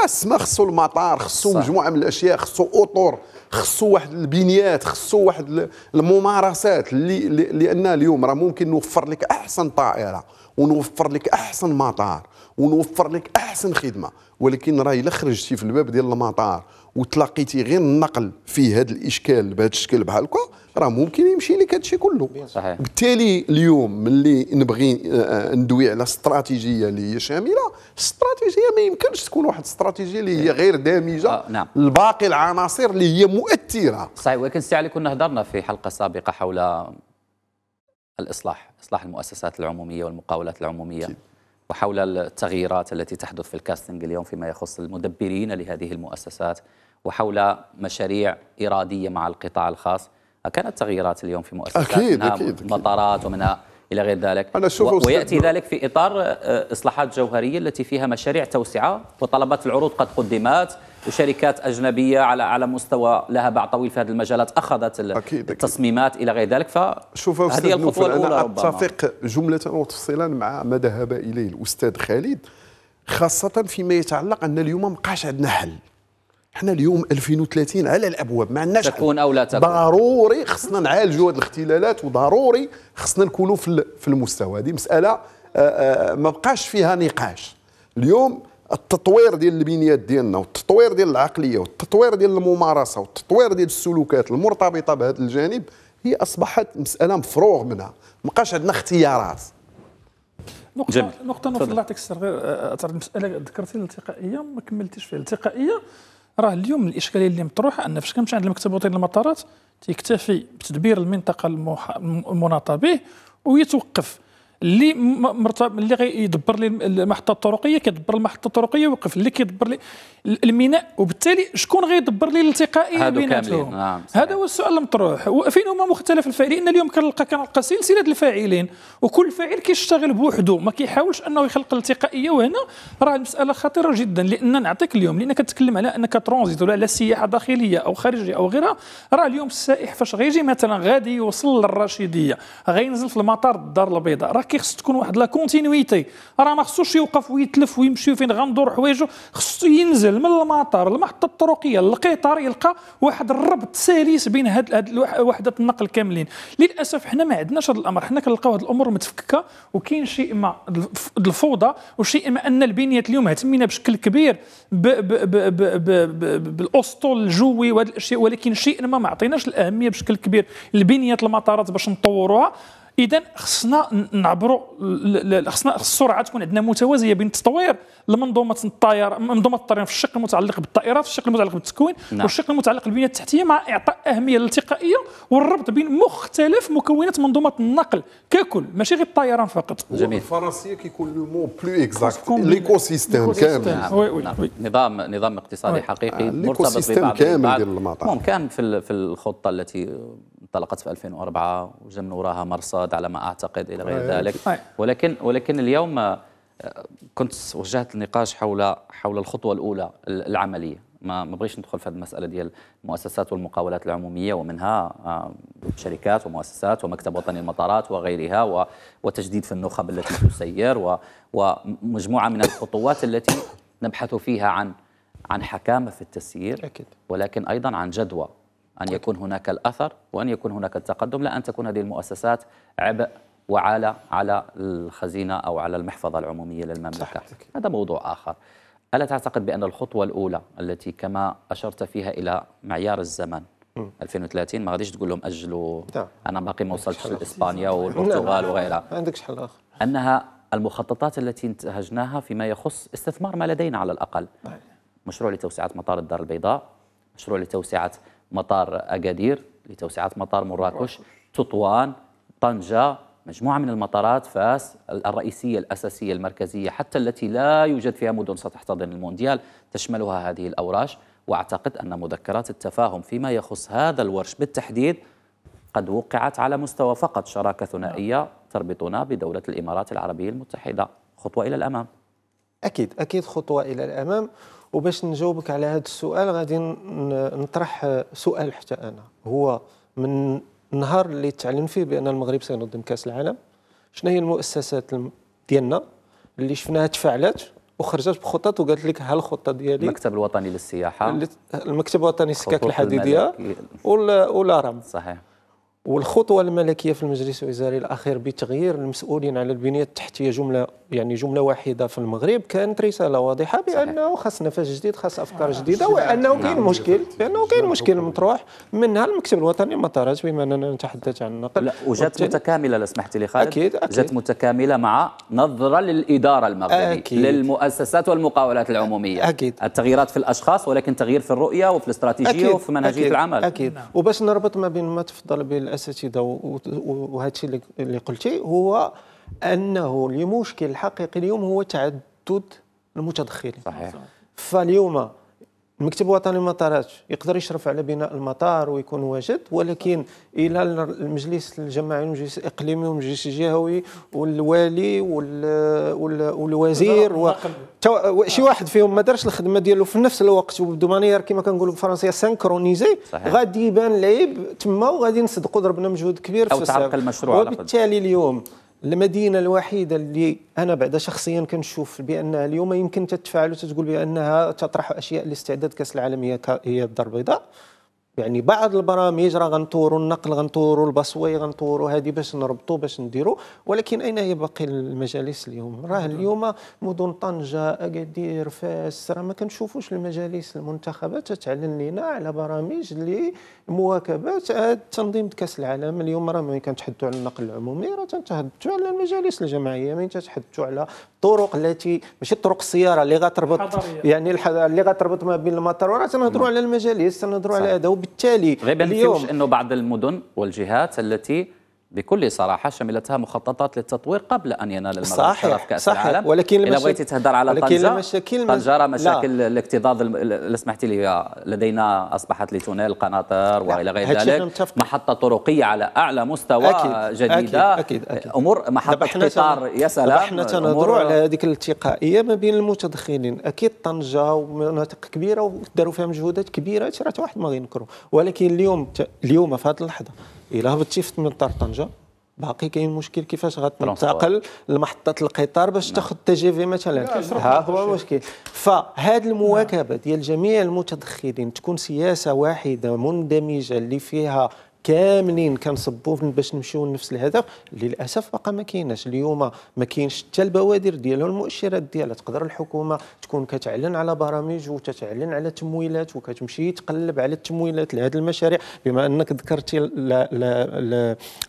راه السماء خصو المطار خصو مجموعه من الاشياء خصو اطر خصو واحد البنيات خصو واحد الممارسات اللي لان اليوم راه ممكن نوفر لك احسن طائره ونوفر لك احسن مطار ونوفر لك احسن خدمه ولكن راه الا خرجتي في الباب ديال المطار وتلاقيتي غير النقل فيه هذا الاشكال بهذا الشكل بحال هكا راه ممكن يمشي لك هذا الشيء كله صحيح. بالتالي اليوم ملي نبغي آه، ندوي على استراتيجيه اللي هي شامله استراتيجيه ما يمكنش تكون واحد الاستراتيجيه اللي هي غير دامجه آه نعم. لباقي العناصر اللي هي مؤثره صحيح ولكن سي علي كنا هضرنا في حلقه سابقه حول الاصلاح اصلاح المؤسسات العموميه والمقاولات العموميه كي. وحول التغييرات التي تحدث في الكاستنج اليوم فيما يخص المدبرين لهذه المؤسسات وحول مشاريع إرادية مع القطاع الخاص كانت تغييرات اليوم في مؤسسات أكيد منها أكيد مطارات ومنها إلى غير ذلك أنا أشوف ويأتي ذلك في إطار آه، إصلاحات جوهرية التي فيها مشاريع توسعة وطلبات العروض قد قدمت وشركات اجنبيه على على مستوى لها باع طويل في هذه المجالات اخذت أكيد التصميمات أكيد. الى غير ذلك فهذه هذه الخطوه الاولى ربما اتفق جمله وتفصيلا مع ما ذهب اليه الاستاذ خالد خاصه فيما يتعلق ان اليوم مقاش عندنا حل احنا اليوم 2030 على الابواب ما عندناش تكون او لا تكون ضروري خصنا نعالجوا هذه الاختلالات وضروري خصنا نكونوا في في المستوى هذه مساله آه، آه، ما بقاش فيها نقاش اليوم التطوير ديال البنيات ديالنا والتطوير ديال العقليه والتطوير ديال الممارسه والتطوير ديال السلوكات المرتبطه بهذا الجانب هي اصبحت مساله مفروغ منها ما بقاش عندنا اختيارات نقطة جميل. نقطة نقطة الله يعطيك السر غير آه، آه، المسألة ذكرتي الالتقائية ما كملتيش فيها الالتقائية راه اليوم الإشكالية اللي مطروحة أن فاش كنمشي عند المكتب الوطني للمطارات تيكتفي بتدبير المنطقة المناطة به ويتوقف اللي مرتب اللي غيدبر لي المحطه الطرقيه كيدبر المحطه الطرقيه ويوقف اللي كيدبر لي الميناء وبالتالي شكون غيدبر لي الالتقائيه بيناتهم نعم هذا هو السؤال المطروح وفين هما مختلف الفاعلين اليوم كنلقى كنلقى سلسله الفاعلين وكل فاعل كيشتغل بوحده ما كيحاولش انه يخلق التقائيه وهنا راه المساله خطيره جدا لان نعطيك اليوم لان كتكلم على انك ترونزيت ولا على سياحه داخليه او خارجيه او غيرها راه اليوم السائح فاش غيجي مثلا غادي يوصل للرشيديه غينزل في المطار الدار البيضاء راه كي خص تكون واحد لا كونتينيتي راه ما خصوش يوقف ويتلف ويمشي فين غندور حوايجه خصو ينزل من المطار المحطه الطرقيه للقطار يلقى واحد الربط سلس بين هاد, وحدات النقل كاملين للاسف حنا ما عندناش هذا الامر حنا كنلقاو هاد الامور متفككه وكاين شيء ما الفوضى وشيء ما ان البنيه اليوم اهتمينا بشكل كبير بالاسطول الجوي وهذه الاشياء ولكن شيء ما ما عطيناش الاهميه بشكل كبير لبنيه المطارات باش نطوروها اذا خصنا نعبروا خصنا السرعه تكون عندنا متوازيه بين تطوير المنظومه الطيار منظومه الطيران في الشق المتعلق بالطائرات في الشق المتعلق بالتكوين نعم. والشق المتعلق بالبنيه التحتيه مع اعطاء اهميه للالتقائيه والربط بين مختلف مكونات منظومه النقل ككل ماشي غير الطيران فقط جميل الفرنسيه كيكون لو مو بلو اكزاكت ليكو سيستيم كامل وي وي نظام نظام اقتصادي حقيقي آه، مرتبط ببعض كامل ديال المطار ممكن في الخطه التي انطلقت في 2004 وجا من وراها مرصاد الاقتصاد على ما اعتقد الى غير أيوة. ذلك أيوة. ولكن ولكن اليوم آه، كنت وجهت النقاش حول حول الخطوه الاولى العمليه ما ما بغيش ندخل في هذه المساله ديال المؤسسات والمقاولات العموميه ومنها آه، شركات ومؤسسات ومكتب وطني المطارات وغيرها وتجديد في النخب التي تسير ومجموعه من الخطوات التي نبحث فيها عن عن حكامه في التسيير أكيد. ولكن ايضا عن جدوى أن يكون هناك الأثر وأن يكون هناك التقدم لا أن تكون هذه المؤسسات عبء وعالة على الخزينة أو على المحفظة العمومية للمملكة هذا موضوع آخر ألا تعتقد بأن الخطوة الأولى التي كما أشرت فيها إلى معيار الزمن 2030 ما غاديش تقول لهم أجلوا نعم. أنا باقي ما وصلتش لإسبانيا والبرتغال وغيرها ما عندكش حل آخر أنها المخططات التي انتهجناها فيما يخص استثمار ما لدينا على الأقل طيب. مشروع لتوسعة مطار الدار البيضاء مشروع لتوسعة مطار أكادير لتوسعات مطار مراكش تطوان طنجة مجموعة من المطارات فاس الرئيسية الأساسية المركزية حتى التي لا يوجد فيها مدن ستحتضن المونديال تشملها هذه الأوراش وأعتقد أن مذكرات التفاهم فيما يخص هذا الورش بالتحديد قد وقعت على مستوى فقط شراكة ثنائية تربطنا بدولة الإمارات العربية المتحدة خطوة إلى الأمام أكيد أكيد خطوة إلى الأمام وباش نجاوبك على هذا السؤال غادي نطرح سؤال حتى انا هو من النهار اللي تعلم فيه بان المغرب سينظم كاس العالم شنو هي المؤسسات ديالنا اللي شفناها تفاعلات وخرجت بخطط وقالت لك ها الخطه ديالي المكتب الوطني للسياحه المكتب الوطني للسكك الحديديه والارام صحيح والخطوه الملكيه في المجلس الوزاري الاخير بتغيير المسؤولين على البنيه التحتيه جمله يعني جمله واحده في المغرب كانت رساله واضحه بانه خاص نفس جديد خاص افكار آه، جديده وانه كاين نعم. مشكل بانه كاين مشكل مطروح منها المكتب الوطني مطارات بما اننا نتحدث عن النقل لا وجات متكامله لو سمحت لي خالد أكيد, أكيد. جات متكامله مع نظره للاداره المغربيه للمؤسسات والمقاولات العموميه أكيد. التغييرات في الاشخاص ولكن تغيير في الرؤيه وفي الاستراتيجيه وفي منهجيه العمل اكيد أكيد نعم. وباش نربط ما بين ما تفضل به الاساتذه وهذا الشيء اللي قلتي هو انه المشكل الحقيقي اليوم هو تعدد المتدخلين صحيح فاليوم المكتب الوطني للمطارات يقدر يشرف على بناء المطار ويكون واجد ولكن الى المجلس الجماعي والمجلس الاقليمي والمجلس الجهوي والوالي والوزير و... شي واحد فيهم ما دارش الخدمه ديالو في نفس الوقت وبدومانيير كما كنقولوا بالفرنسيه سانكرونيزي غادي يبان العيب تما وغادي نصدقوا ضربنا مجهود كبير في او المشروع وبالتالي اليوم المدينة الوحيدة اللي أنا بعد شخصيا كنشوف بأنها اليوم يمكن تتفاعل وتتقول بأنها تطرح أشياء لاستعداد كأس العالم هي الدار البيضاء يعني بعض البرامج راه غنطوروا النقل غنطوروا البصوي غنطوروا هذه باش نربطوا باش نديروا ولكن اين هي باقي المجالس اليوم راه نعم. اليوم مدن طنجه اكادير فاس راه ما كنشوفوش المجالس المنتخبه تتعلن لنا على برامج لمواكبه تنظيم كاس العالم اليوم راه ملي كنتحدثوا على النقل العمومي راه تنتحدثوا على المجالس الجماعيه ملي تتحدثوا على الطرق التي ماشي طرق السياره اللي غتربط يعني اللي غتربط ما بين المطار وراه تنهضروا نعم. على المجالس تنهضروا على هذا وبالتالي غير اليوم انه بعض المدن والجهات التي بكل صراحة شملتها مخططات للتطوير قبل أن ينال المغرب صحيح شرف كأس صحيح العالم ولكن إلا بغيتي تهدر على طنجة المشاكل طنجة مشاكل لا. الاكتظاظ اللي سمحتي لي لدينا أصبحت لتونيل قناطر وإلى غير ذلك محطة طرقية على أعلى مستوى أكيد. جديدة أكيد. أكيد. أكيد. أمور محطة قطار يا سلام احنا تنهضروا على هذيك الالتقائية ما بين المتدخلين أكيد طنجة ومناطق كبيرة وداروا فيها مجهودات كبيرة راه واحد ما غينكروا ولكن اليوم اليوم في هذه اللحظة الا هبطتي في مطار طنجه باقي كاين مشكل كيفاش غتنتقل لمحطه القطار باش نعم. تاخذ تي جي في مثلا ها هو المشكل فهاد المواكبه نعم. ديال جميع المتدخلين تكون سياسه واحده مندمجه اللي فيها كاملين كنصبوا باش نمشيو لنفس الهدف للاسف بقى ما كايناش اليوم ما كاينش حتى البوادر ديالها المؤشرات ديالها تقدر الحكومه تكون كتعلن على برامج وتتعلن على تمويلات وكتمشي تقلب على التمويلات لهذه المشاريع بما انك ذكرتي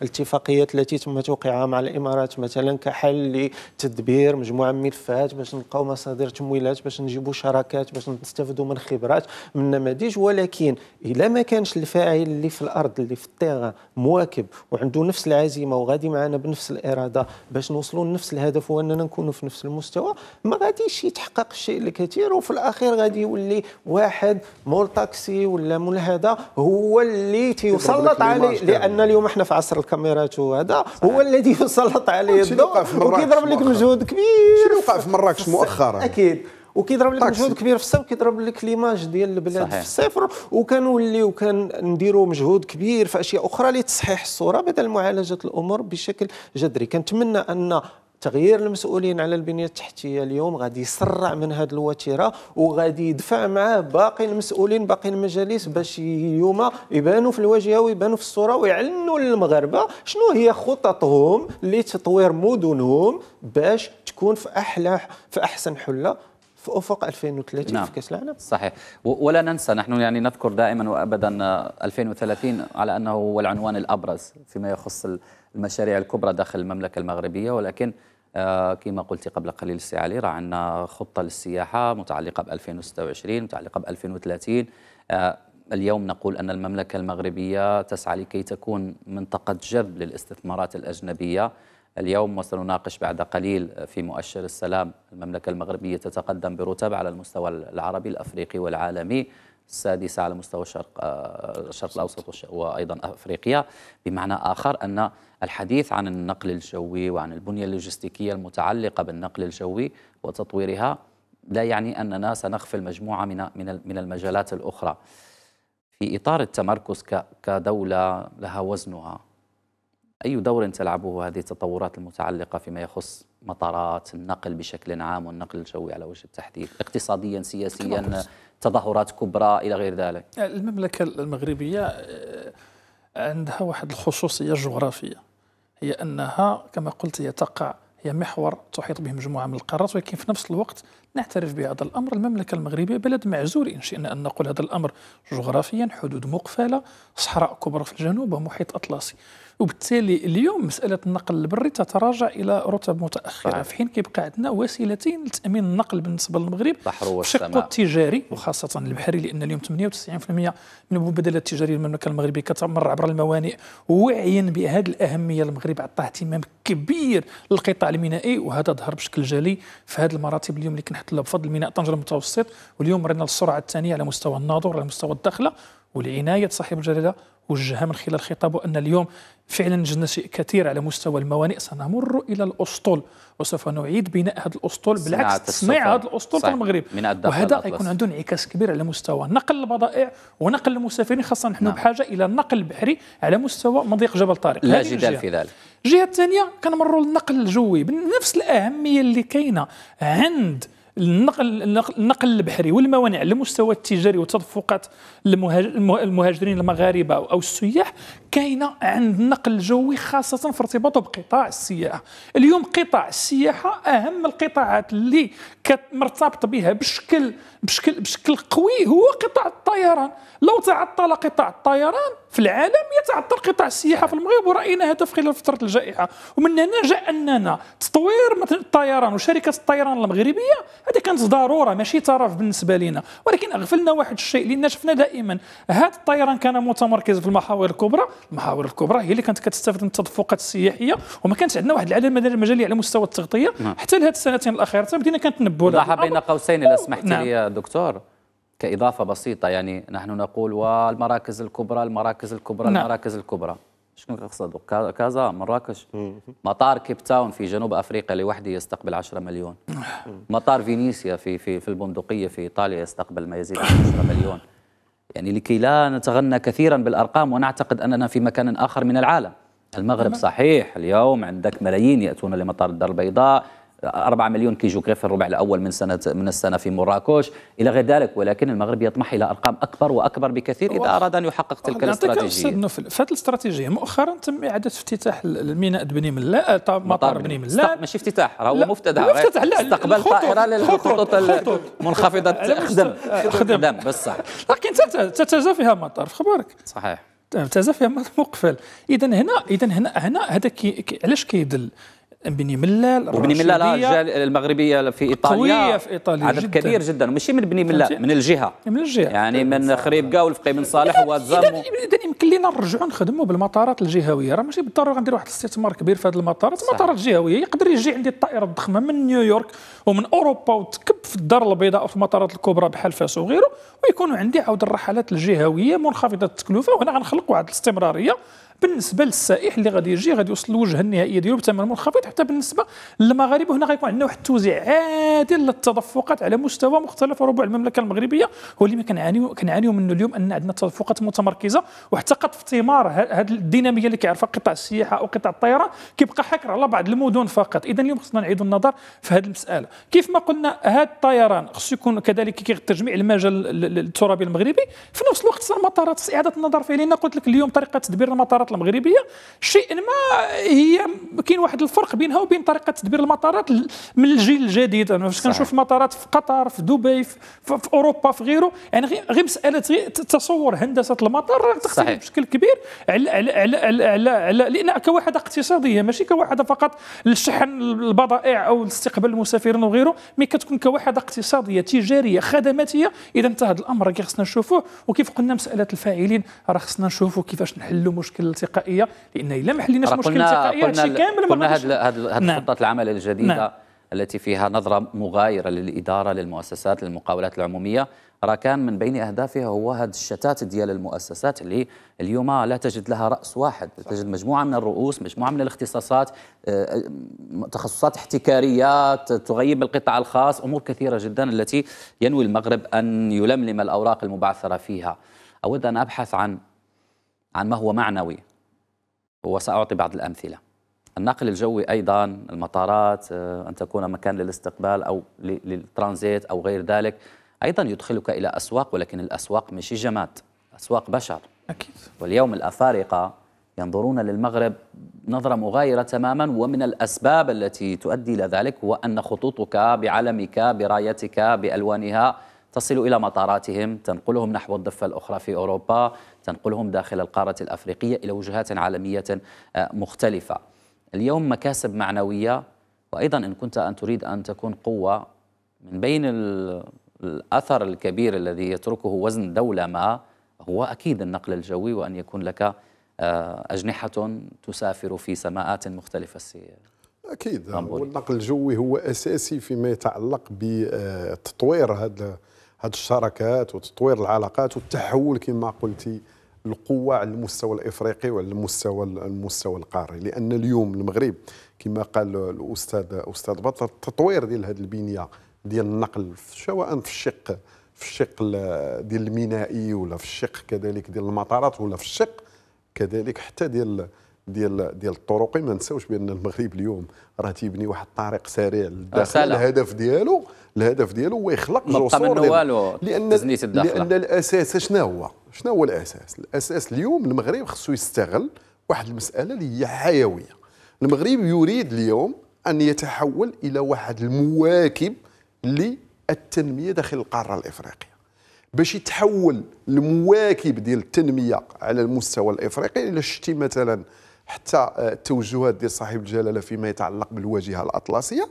الاتفاقيات التي تم توقيعها مع الامارات مثلا كحل لتدبير مجموعه من الملفات باش نلقاو مصادر تمويلات باش نجيبوا شراكات باش نستافدوا من خبرات من نماذج ولكن الا ما كانش الفاعل اللي في الارض اللي في التيغا مواكب وعنده نفس العزيمه وغادي معنا بنفس الاراده باش نوصلوا لنفس الهدف هو اننا نكونوا في نفس المستوى ما غاديش يتحقق الشيء اللي كثير وفي الاخير غادي يولي واحد مول طاكسي ولا مول هذا هو اللي تيسلط عليه لان اليوم احنا في عصر الكاميرات وهذا هو الذي يسلط عليه الضوء وكيضرب لك مجهود كبير شنو وقع في مراكش مؤخرا اكيد وكيضرب لك مجهود كبير في الصيف كيضرب لك ليماج ديال البلاد صحيح. في الصفر وكان نديروا مجهود كبير في اشياء اخرى لتصحيح الصوره بدل معالجه الامور بشكل جذري كنتمنى ان تغيير المسؤولين على البنيه التحتيه اليوم غادي يسرع من هذه الوتيره وغادي يدفع معاه باقي المسؤولين باقي المجالس باش يوما يبانوا في الواجهه ويبانوا في الصوره ويعلنوا للمغاربه شنو هي خططهم لتطوير مدنهم باش تكون في احلى في احسن حله في افق 2030 نعم. في كاس العالم صحيح ولا ننسى نحن يعني نذكر دائما وابدا 2030 على انه هو العنوان الابرز فيما يخص المشاريع الكبرى داخل المملكه المغربيه ولكن آه كما قلت قبل قليل السي علي راه عندنا خطه للسياحه متعلقه ب 2026 متعلقه ب 2030 آه اليوم نقول أن المملكة المغربية تسعى لكي تكون منطقة جذب للاستثمارات الأجنبية اليوم وسنناقش بعد قليل في مؤشر السلام المملكة المغربية تتقدم برتب على المستوى العربي الأفريقي والعالمي السادسة على مستوى الشرق الشرق آه، الأوسط وأيضا أفريقيا بمعنى آخر أن الحديث عن النقل الجوي وعن البنية اللوجستيكية المتعلقة بالنقل الجوي وتطويرها لا يعني أننا سنخفل مجموعة من من المجالات الأخرى في إطار التمركز كدولة لها وزنها أي دور تلعبه هذه التطورات المتعلقة فيما يخص مطارات النقل بشكل عام والنقل الجوي على وجه التحديد اقتصاديا سياسيا تظاهرات كبرى إلى غير ذلك المملكة المغربية آه، عندها واحد الخصوصية الجغرافية هي أنها كما قلت هي تقع هي محور تحيط به مجموعة من القارات ولكن في نفس الوقت نعترف بهذا الأمر المملكة المغربية بلد معزول إن شئنا أن نقول هذا الأمر جغرافيا حدود مقفلة صحراء كبرى في الجنوب ومحيط أطلسي وبالتالي اليوم مساله النقل البري تتراجع الى رتب متاخره صحيح. في حين كيبقى عندنا وسيلتين لتامين النقل بالنسبه للمغرب بحر التجاري وخاصه البحري لان اليوم 98% من المبادلات التجاريه المملكه المغربيه كتمر عبر الموانئ وعيا بهذه الاهميه المغرب عطاه اهتمام كبير للقطاع المينائي وهذا ظهر بشكل جلي في هذه المراتب اليوم اللي كنحط لها بفضل ميناء طنجه المتوسط واليوم رينا السرعه الثانيه على مستوى الناظور على مستوى الداخله والعنايه صاحب الجلاله وجهها من خلال خطابه ان اليوم فعلا نجدنا شيء كثير على مستوى الموانئ سنمر الى الاسطول وسوف نعيد بناء هذا الاسطول بالعكس تصنيع هذا الاسطول في المغرب وهذا يكون عنده انعكاس كبير على مستوى نقل البضائع ونقل المسافرين خاصه نحن نعم. بحاجه الى النقل البحري على مستوى مضيق جبل طارق لا جدال في ذلك الجهه الثانيه كنمروا للنقل الجوي بنفس الاهميه اللي كاينه عند النقل النقل البحري والموانع على المستوى التجاري وتدفقات المهاجرين المغاربه او السياح كاينه عند النقل الجوي خاصه في ارتباطه بقطاع السياحه اليوم قطاع السياحه اهم القطاعات اللي مرتبط بها بشكل بشكل بشكل قوي هو قطاع الطيران لو تعطل قطاع الطيران في العالم يتعطل قطاع السياحه في المغرب وراينا هذا في خلال فتره الجائحه ومن هنا جاء اننا تطوير مثل الطيران وشركه الطيران المغربيه هذه كانت ضروره ماشي ترف بالنسبه لنا ولكن اغفلنا واحد الشيء لان شفنا دائما هذا الطيران كان متمركز في المحاور الكبرى المحاور الكبرى هي اللي كانت كتستافد من التدفقات السياحيه وما كانش عندنا واحد العدد المجالي على مستوى التغطيه نعم. حتى لهذه السنتين الاخيره بدينا كنتنبوا ضاع بين قوسين اذا سمحت نعم. لي دكتور كاضافه بسيطه يعني نحن نقول والمراكز الكبرى المراكز الكبرى نعم. المراكز الكبرى شنو تقصد كازا مراكش مطار كيب تاون في جنوب افريقيا لوحده يستقبل 10 مليون نعم. مطار فينيسيا في في في البندقيه في ايطاليا يستقبل ما يزيد 10 مليون يعني لكي لا نتغنى كثيرا بالأرقام ونعتقد أننا في مكان آخر من العالم المغرب صحيح اليوم عندك ملايين يأتون لمطار الدار البيضاء 4 مليون كيجو غير في الربع الاول من سنه من السنه في مراكش الى غير ذلك ولكن المغرب يطمح الى ارقام اكبر واكبر بكثير اذا اراد ان يحقق تلك الاستراتيجيه نعطيك في هذه الاستراتيجيه مؤخرا تم اعاده افتتاح الميناء بني ملا آه، مطار بني ملا ماشي افتتاح راه هو مفتتح مفتتح لا استقبال طائره للخطوط المنخفضه آه، خدم خدم بصح لكن تتجافى فيها مطار في خبرك صحيح ابتزا فيها مقفل اذا هنا اذا هنا هنا هذا علاش كيدل بني ملال وبني ملال آه، المغربيه في ايطاليا قويه في ايطاليا عدد جداً. كبير جدا ماشي من بني ملال من الجهه من الجهه يعني من خريبكا والفقي بن صالح وزامو اذا يمكن لنا نرجعوا نخدموا بالمطارات الجهويه راه ماشي بالضروره غندير واحد الاستثمار كبير في هذه المطارات مطارات جهويه يقدر يجي عندي الطائره الضخمه من نيويورك ومن اوروبا وتكب في الدار البيضاء او في المطارات الكبرى بحال فاس وغيره ويكونوا عندي عاود الرحلات الجهويه منخفضه التكلفه وهنا غنخلق واحد الاستمراريه بالنسبه للسائح اللي غادي يجي غادي يوصل الوجهه النهائيه ديالو بثمن منخفض حتى بالنسبه للمغاربه هنا غيكون عندنا واحد التوزيع عادل للتدفقات على مستوى مختلف ربوع المملكه المغربيه هو اللي كنعانيو كنعانيو منه اليوم ان عندنا تدفقات متمركزه وحتى قد في ثمار هذه الديناميه اللي كيعرفها قطاع السياحه او قطاع الطيران كيبقى حكر على بعض المدن فقط اذا اليوم خصنا نعيدوا النظر في هذه المساله كيف ما قلنا هذا الطيران خصو يكون كذلك كيغطي جميع المجال الترابي المغربي في نفس الوقت المطارات اعاده النظر فيه لان قلت لك اليوم طريقه تدبير المطارات المطارات المغربيه شيء ما هي كاين واحد الفرق بينها وبين طريقه تدبير المطارات من الجيل الجديد انا فاش كنشوف المطارات في قطر في دبي في, في, في اوروبا في غيره يعني غير مساله تصور هندسه المطار تختلف بشكل كبير على على على على, على, على لان كواحده اقتصاديه ماشي كواحده فقط للشحن البضائع او لاستقبال المسافرين وغيره مي كتكون كواحده اقتصاديه تجاريه خدماتيه اذا انتهى هذا الامر خصنا نشوفوه وكيف قلنا مساله الفاعلين راه خصنا نشوفوا كيفاش نحلوا مشكل انتقائيه لان الا ما حليناش مشكل انتقائيه الشيء كامل ما قلنا هذه نعم. خطه العمل الجديده نعم. التي فيها نظره مغايره للاداره للمؤسسات للمقاولات العموميه راه كان من بين اهدافها هو هذا الشتات ديال المؤسسات اللي اليوم لا تجد لها راس واحد صح. تجد مجموعه من الرؤوس مجموعه من الاختصاصات آه، آه، تخصصات احتكاريه تغيب القطاع الخاص امور كثيره جدا التي ينوي المغرب ان يلملم الاوراق المبعثره فيها اود ان ابحث عن عن ما هو معنوي وسأعطي بعض الأمثلة النقل الجوي أيضا المطارات آه، أن تكون مكان للاستقبال أو للترانزيت أو غير ذلك أيضا يدخلك إلى أسواق ولكن الأسواق مش جماد أسواق بشر أكيد واليوم الأفارقة ينظرون للمغرب نظرة مغايرة تماما ومن الأسباب التي تؤدي إلى ذلك هو أن خطوطك بعلمك برايتك بألوانها تصل إلى مطاراتهم تنقلهم نحو الضفة الأخرى في أوروبا تنقلهم داخل القارة الأفريقية إلى وجهات عالمية آه، مختلفة اليوم مكاسب معنوية وأيضا إن كنت أن تريد أن تكون قوة من بين الأثر الكبير الذي يتركه وزن دولة ما هو أكيد النقل الجوي وأن يكون لك آه، أجنحة تسافر في سماءات مختلفة أكيد والنقل الجوي هو أساسي فيما يتعلق بتطوير آه، هذا هاد الشراكات وتطوير العلاقات والتحول كما قلتي القوة على المستوى الإفريقي وعلى المستوى المستوى القاري لأن اليوم المغرب كما قال الأستاذ أستاذ بطل التطوير ديال هذه البنية ديال النقل سواء في الشق في الشق ديال المينائي ولا في الشق كذلك ديال المطارات ولا في الشق كذلك حتى ديال ديال ديال الطرقي ما نساوش بان المغرب اليوم راه تيبني واحد الطريق سريع للداخل آه، الهدف ديالو الهدف ديالو هو يخلق جسور لان لان الاساس شنو هو شنو هو الاساس الاساس اليوم المغرب خصو يستغل واحد المساله اللي هي حيويه المغرب يريد اليوم ان يتحول الى واحد المواكب للتنميه داخل القاره الافريقيه باش يتحول المواكب ديال التنميه على المستوى الافريقي الى شتي مثلا حتى آه، التوجهات ديال صاحب الجلاله فيما يتعلق بالواجهه الاطلسيه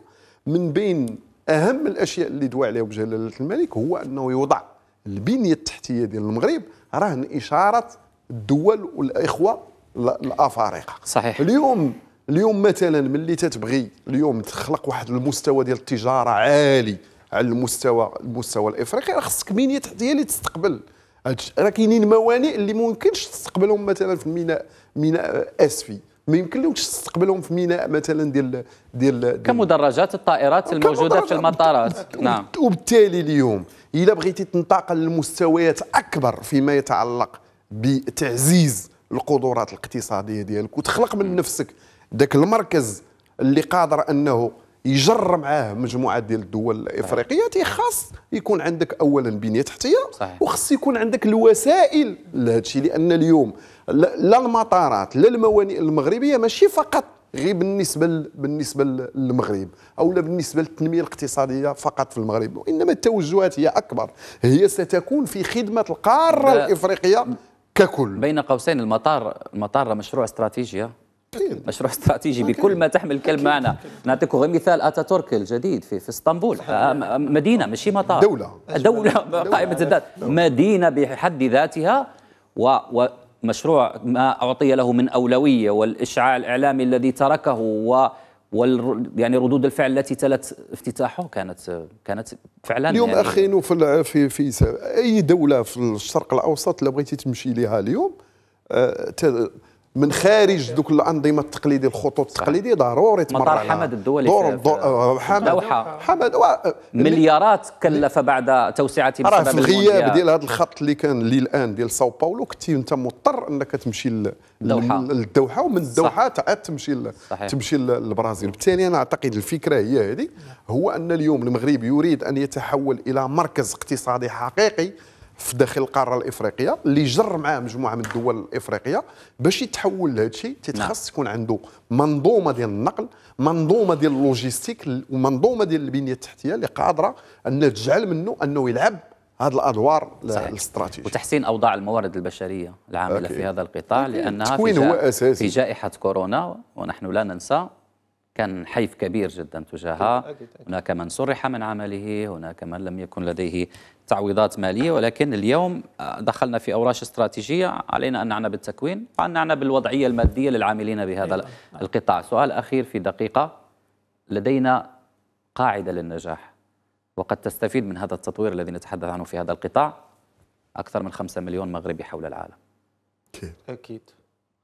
من بين اهم الاشياء اللي دوا عليهم جلاله الملك هو انه يوضع البنيه التحتيه ديال المغرب رهن اشاره الدول والاخوه الافارقه صحيح اليوم اليوم مثلا ملي تتبغي اليوم تخلق واحد المستوى ديال التجاره عالي على المستوى المستوى الافريقي راه خصك بنيه تحتيه اللي تستقبل راه كاينين موانئ اللي ما يمكنش تستقبلهم مثلا في ميناء ميناء اسفي ما لهمش تستقبلهم في ميناء مثلا ديال ديال, ديال كمدرجات الطائرات الموجوده في المطارات نعم وبالتالي اليوم الا بغيتي تنتقل لمستويات اكبر فيما يتعلق بتعزيز القدرات الاقتصاديه ديالك وتخلق من نفسك ذاك المركز اللي قادر انه يجر معاه مجموعه ديال الدول الافريقيه تيخاص يكون عندك اولا بنيه تحتيه وخص يكون عندك الوسائل لهذا الشيء لان اليوم لا المطارات لا الموانئ المغربيه ماشي فقط غير بالنسبه بالنسبه للمغرب او لا بالنسبه للتنميه الاقتصاديه فقط في المغرب وانما التوجهات هي اكبر هي ستكون في خدمه القاره الافريقيه ككل بين قوسين المطار المطار مشروع استراتيجيه آه. مشروع استراتيجي بكل ما تحمل كلمة معنى نعطيكم غير مثال اتاتورك الجديد في في اسطنبول آه، آه، مدينه ماشي مطار دوله دوله قائمه الذات مدينه بحد ذاتها و ومشروع ما اعطي له من اولويه والاشعاع الاعلامي الذي تركه و وال يعني ردود الفعل التي تلت افتتاحه كانت كانت فعلا اليوم يعني اخي في في في اي دوله في الشرق الاوسط لو بغيتي تمشي لها اليوم آه، من خارج دوك الانظمه التقليديه الخطوط التقليديه ضروري تمر مطار حمد الدولي دور دور آه، حمد دوحه حمد و... آه، مليارات كلف بعد توسعه راه في الغياب ديال هذا الخط اللي كان اللي الان ديال ساو باولو كنت انت مضطر انك تمشي للدوحه ومن الدوحه تعاد تمشي ل... تمشي للبرازيل بالتالي انا اعتقد الفكره هي هذه هو ان اليوم المغرب يريد ان يتحول الى مركز اقتصادي حقيقي في داخل القاره الافريقيه اللي جر معاه مجموعه من الدول الافريقيه باش يتحول لهذا الشيء نعم. تيتخص يكون عنده منظومه ديال النقل منظومه ديال اللوجيستيك ومنظومه ديال البنيه التحتيه اللي قادره ان تجعل منه انه يلعب هذه الادوار الاستراتيجيه وتحسين اوضاع الموارد البشريه العامله أوكي. في هذا القطاع لانها في, جا... هو أساسي. في جائحه كورونا ونحن لا ننسى كان حيف كبير جدا تجاهها هناك من صرح من عمله هناك من لم يكن لديه تعويضات مالية ولكن اليوم آه، دخلنا في أوراش استراتيجية علينا أن نعنى بالتكوين وأن نعنى بالوضعية المادية للعاملين بهذا أيوة. القطاع سؤال أخير في دقيقة لدينا قاعدة للنجاح وقد تستفيد من هذا التطوير الذي نتحدث عنه في هذا القطاع أكثر من 5 مليون مغربي حول العالم أكيد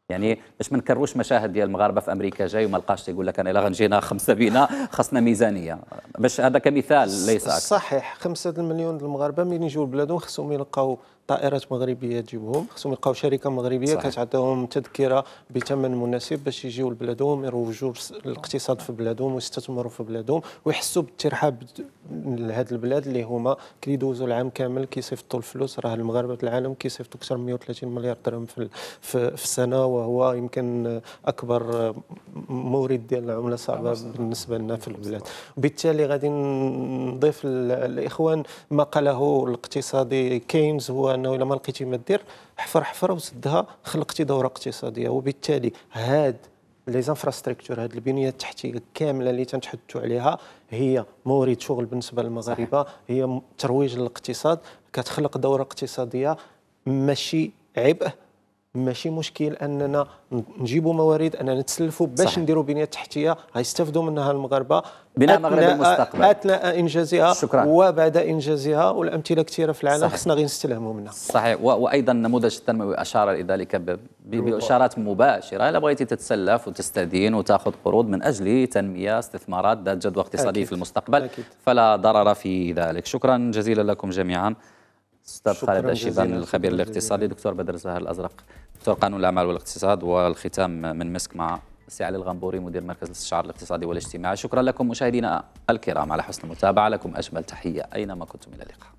يعني باش ما نكروش مشاهد ديال المغاربه في امريكا جاي وما لقاش يقول لك انا الا غنجينا خمسه بينا خاصنا ميزانيه باش هذا كمثال ليس أكثر. صحيح خمسة المليون المغاربه ملي يجيو لبلادهم خصهم يلقاو طائرات مغربيه تجيبهم خصهم يلقاو شركه مغربيه كتعطيهم تذكره بثمن مناسب باش يجيو لبلادهم يروجوا الاقتصاد في بلادهم ويستثمروا في بلادهم ويحسوا بالترحاب لهاد البلاد اللي هما كيدوزوا العام كامل كيصيفطوا الفلوس راه المغاربه العالم كيصيفطوا اكثر من 130 مليار درهم في في السنه وهو يمكن اكبر مورد ديال العمله الصعبه بالنسبه لنا في البلاد وبالتالي غادي نضيف الاخوان ما قاله الاقتصادي كينز هو انه الا ما لقيتي ما دير حفر حفر وسدها خلقتي دوره اقتصاديه وبالتالي هاد لي زانفراستركتور هاد البنيه التحتيه كامله اللي تنتحدثوا عليها هي مورد شغل بالنسبه للمغاربه هي ترويج للاقتصاد كتخلق دوره اقتصاديه ماشي عبء ماشي مشكل اننا نجيبوا موارد اننا نتسلفوا باش نديروا بنيه تحتيه غيستافدوا منها المغاربه بناء مغرب المستقبل اثناء انجازها شكرا وبعد انجازها والامثله كثيره في العالم خصنا غير نستلهموا منها صحيح وايضا نموذج التنموي اشار الى ذلك باشارات مباشره الا بغيتي تتسلف وتستدين وتاخذ قروض من اجل تنميه استثمارات ذات جدوى اقتصاديه في المستقبل أكيد. فلا ضرر في ذلك شكرا جزيلا لكم جميعا استاذ خالد الشيبان الخبير الاقتصادي دكتور بدر زهر الازرق دكتور قانون الاعمال والاقتصاد والختام من مسك مع سي علي الغنبوري مدير مركز الاستشعار الاقتصادي والاجتماعي شكرا لكم مشاهدينا الكرام على حسن المتابعه لكم اجمل تحيه اينما كنتم الى اللقاء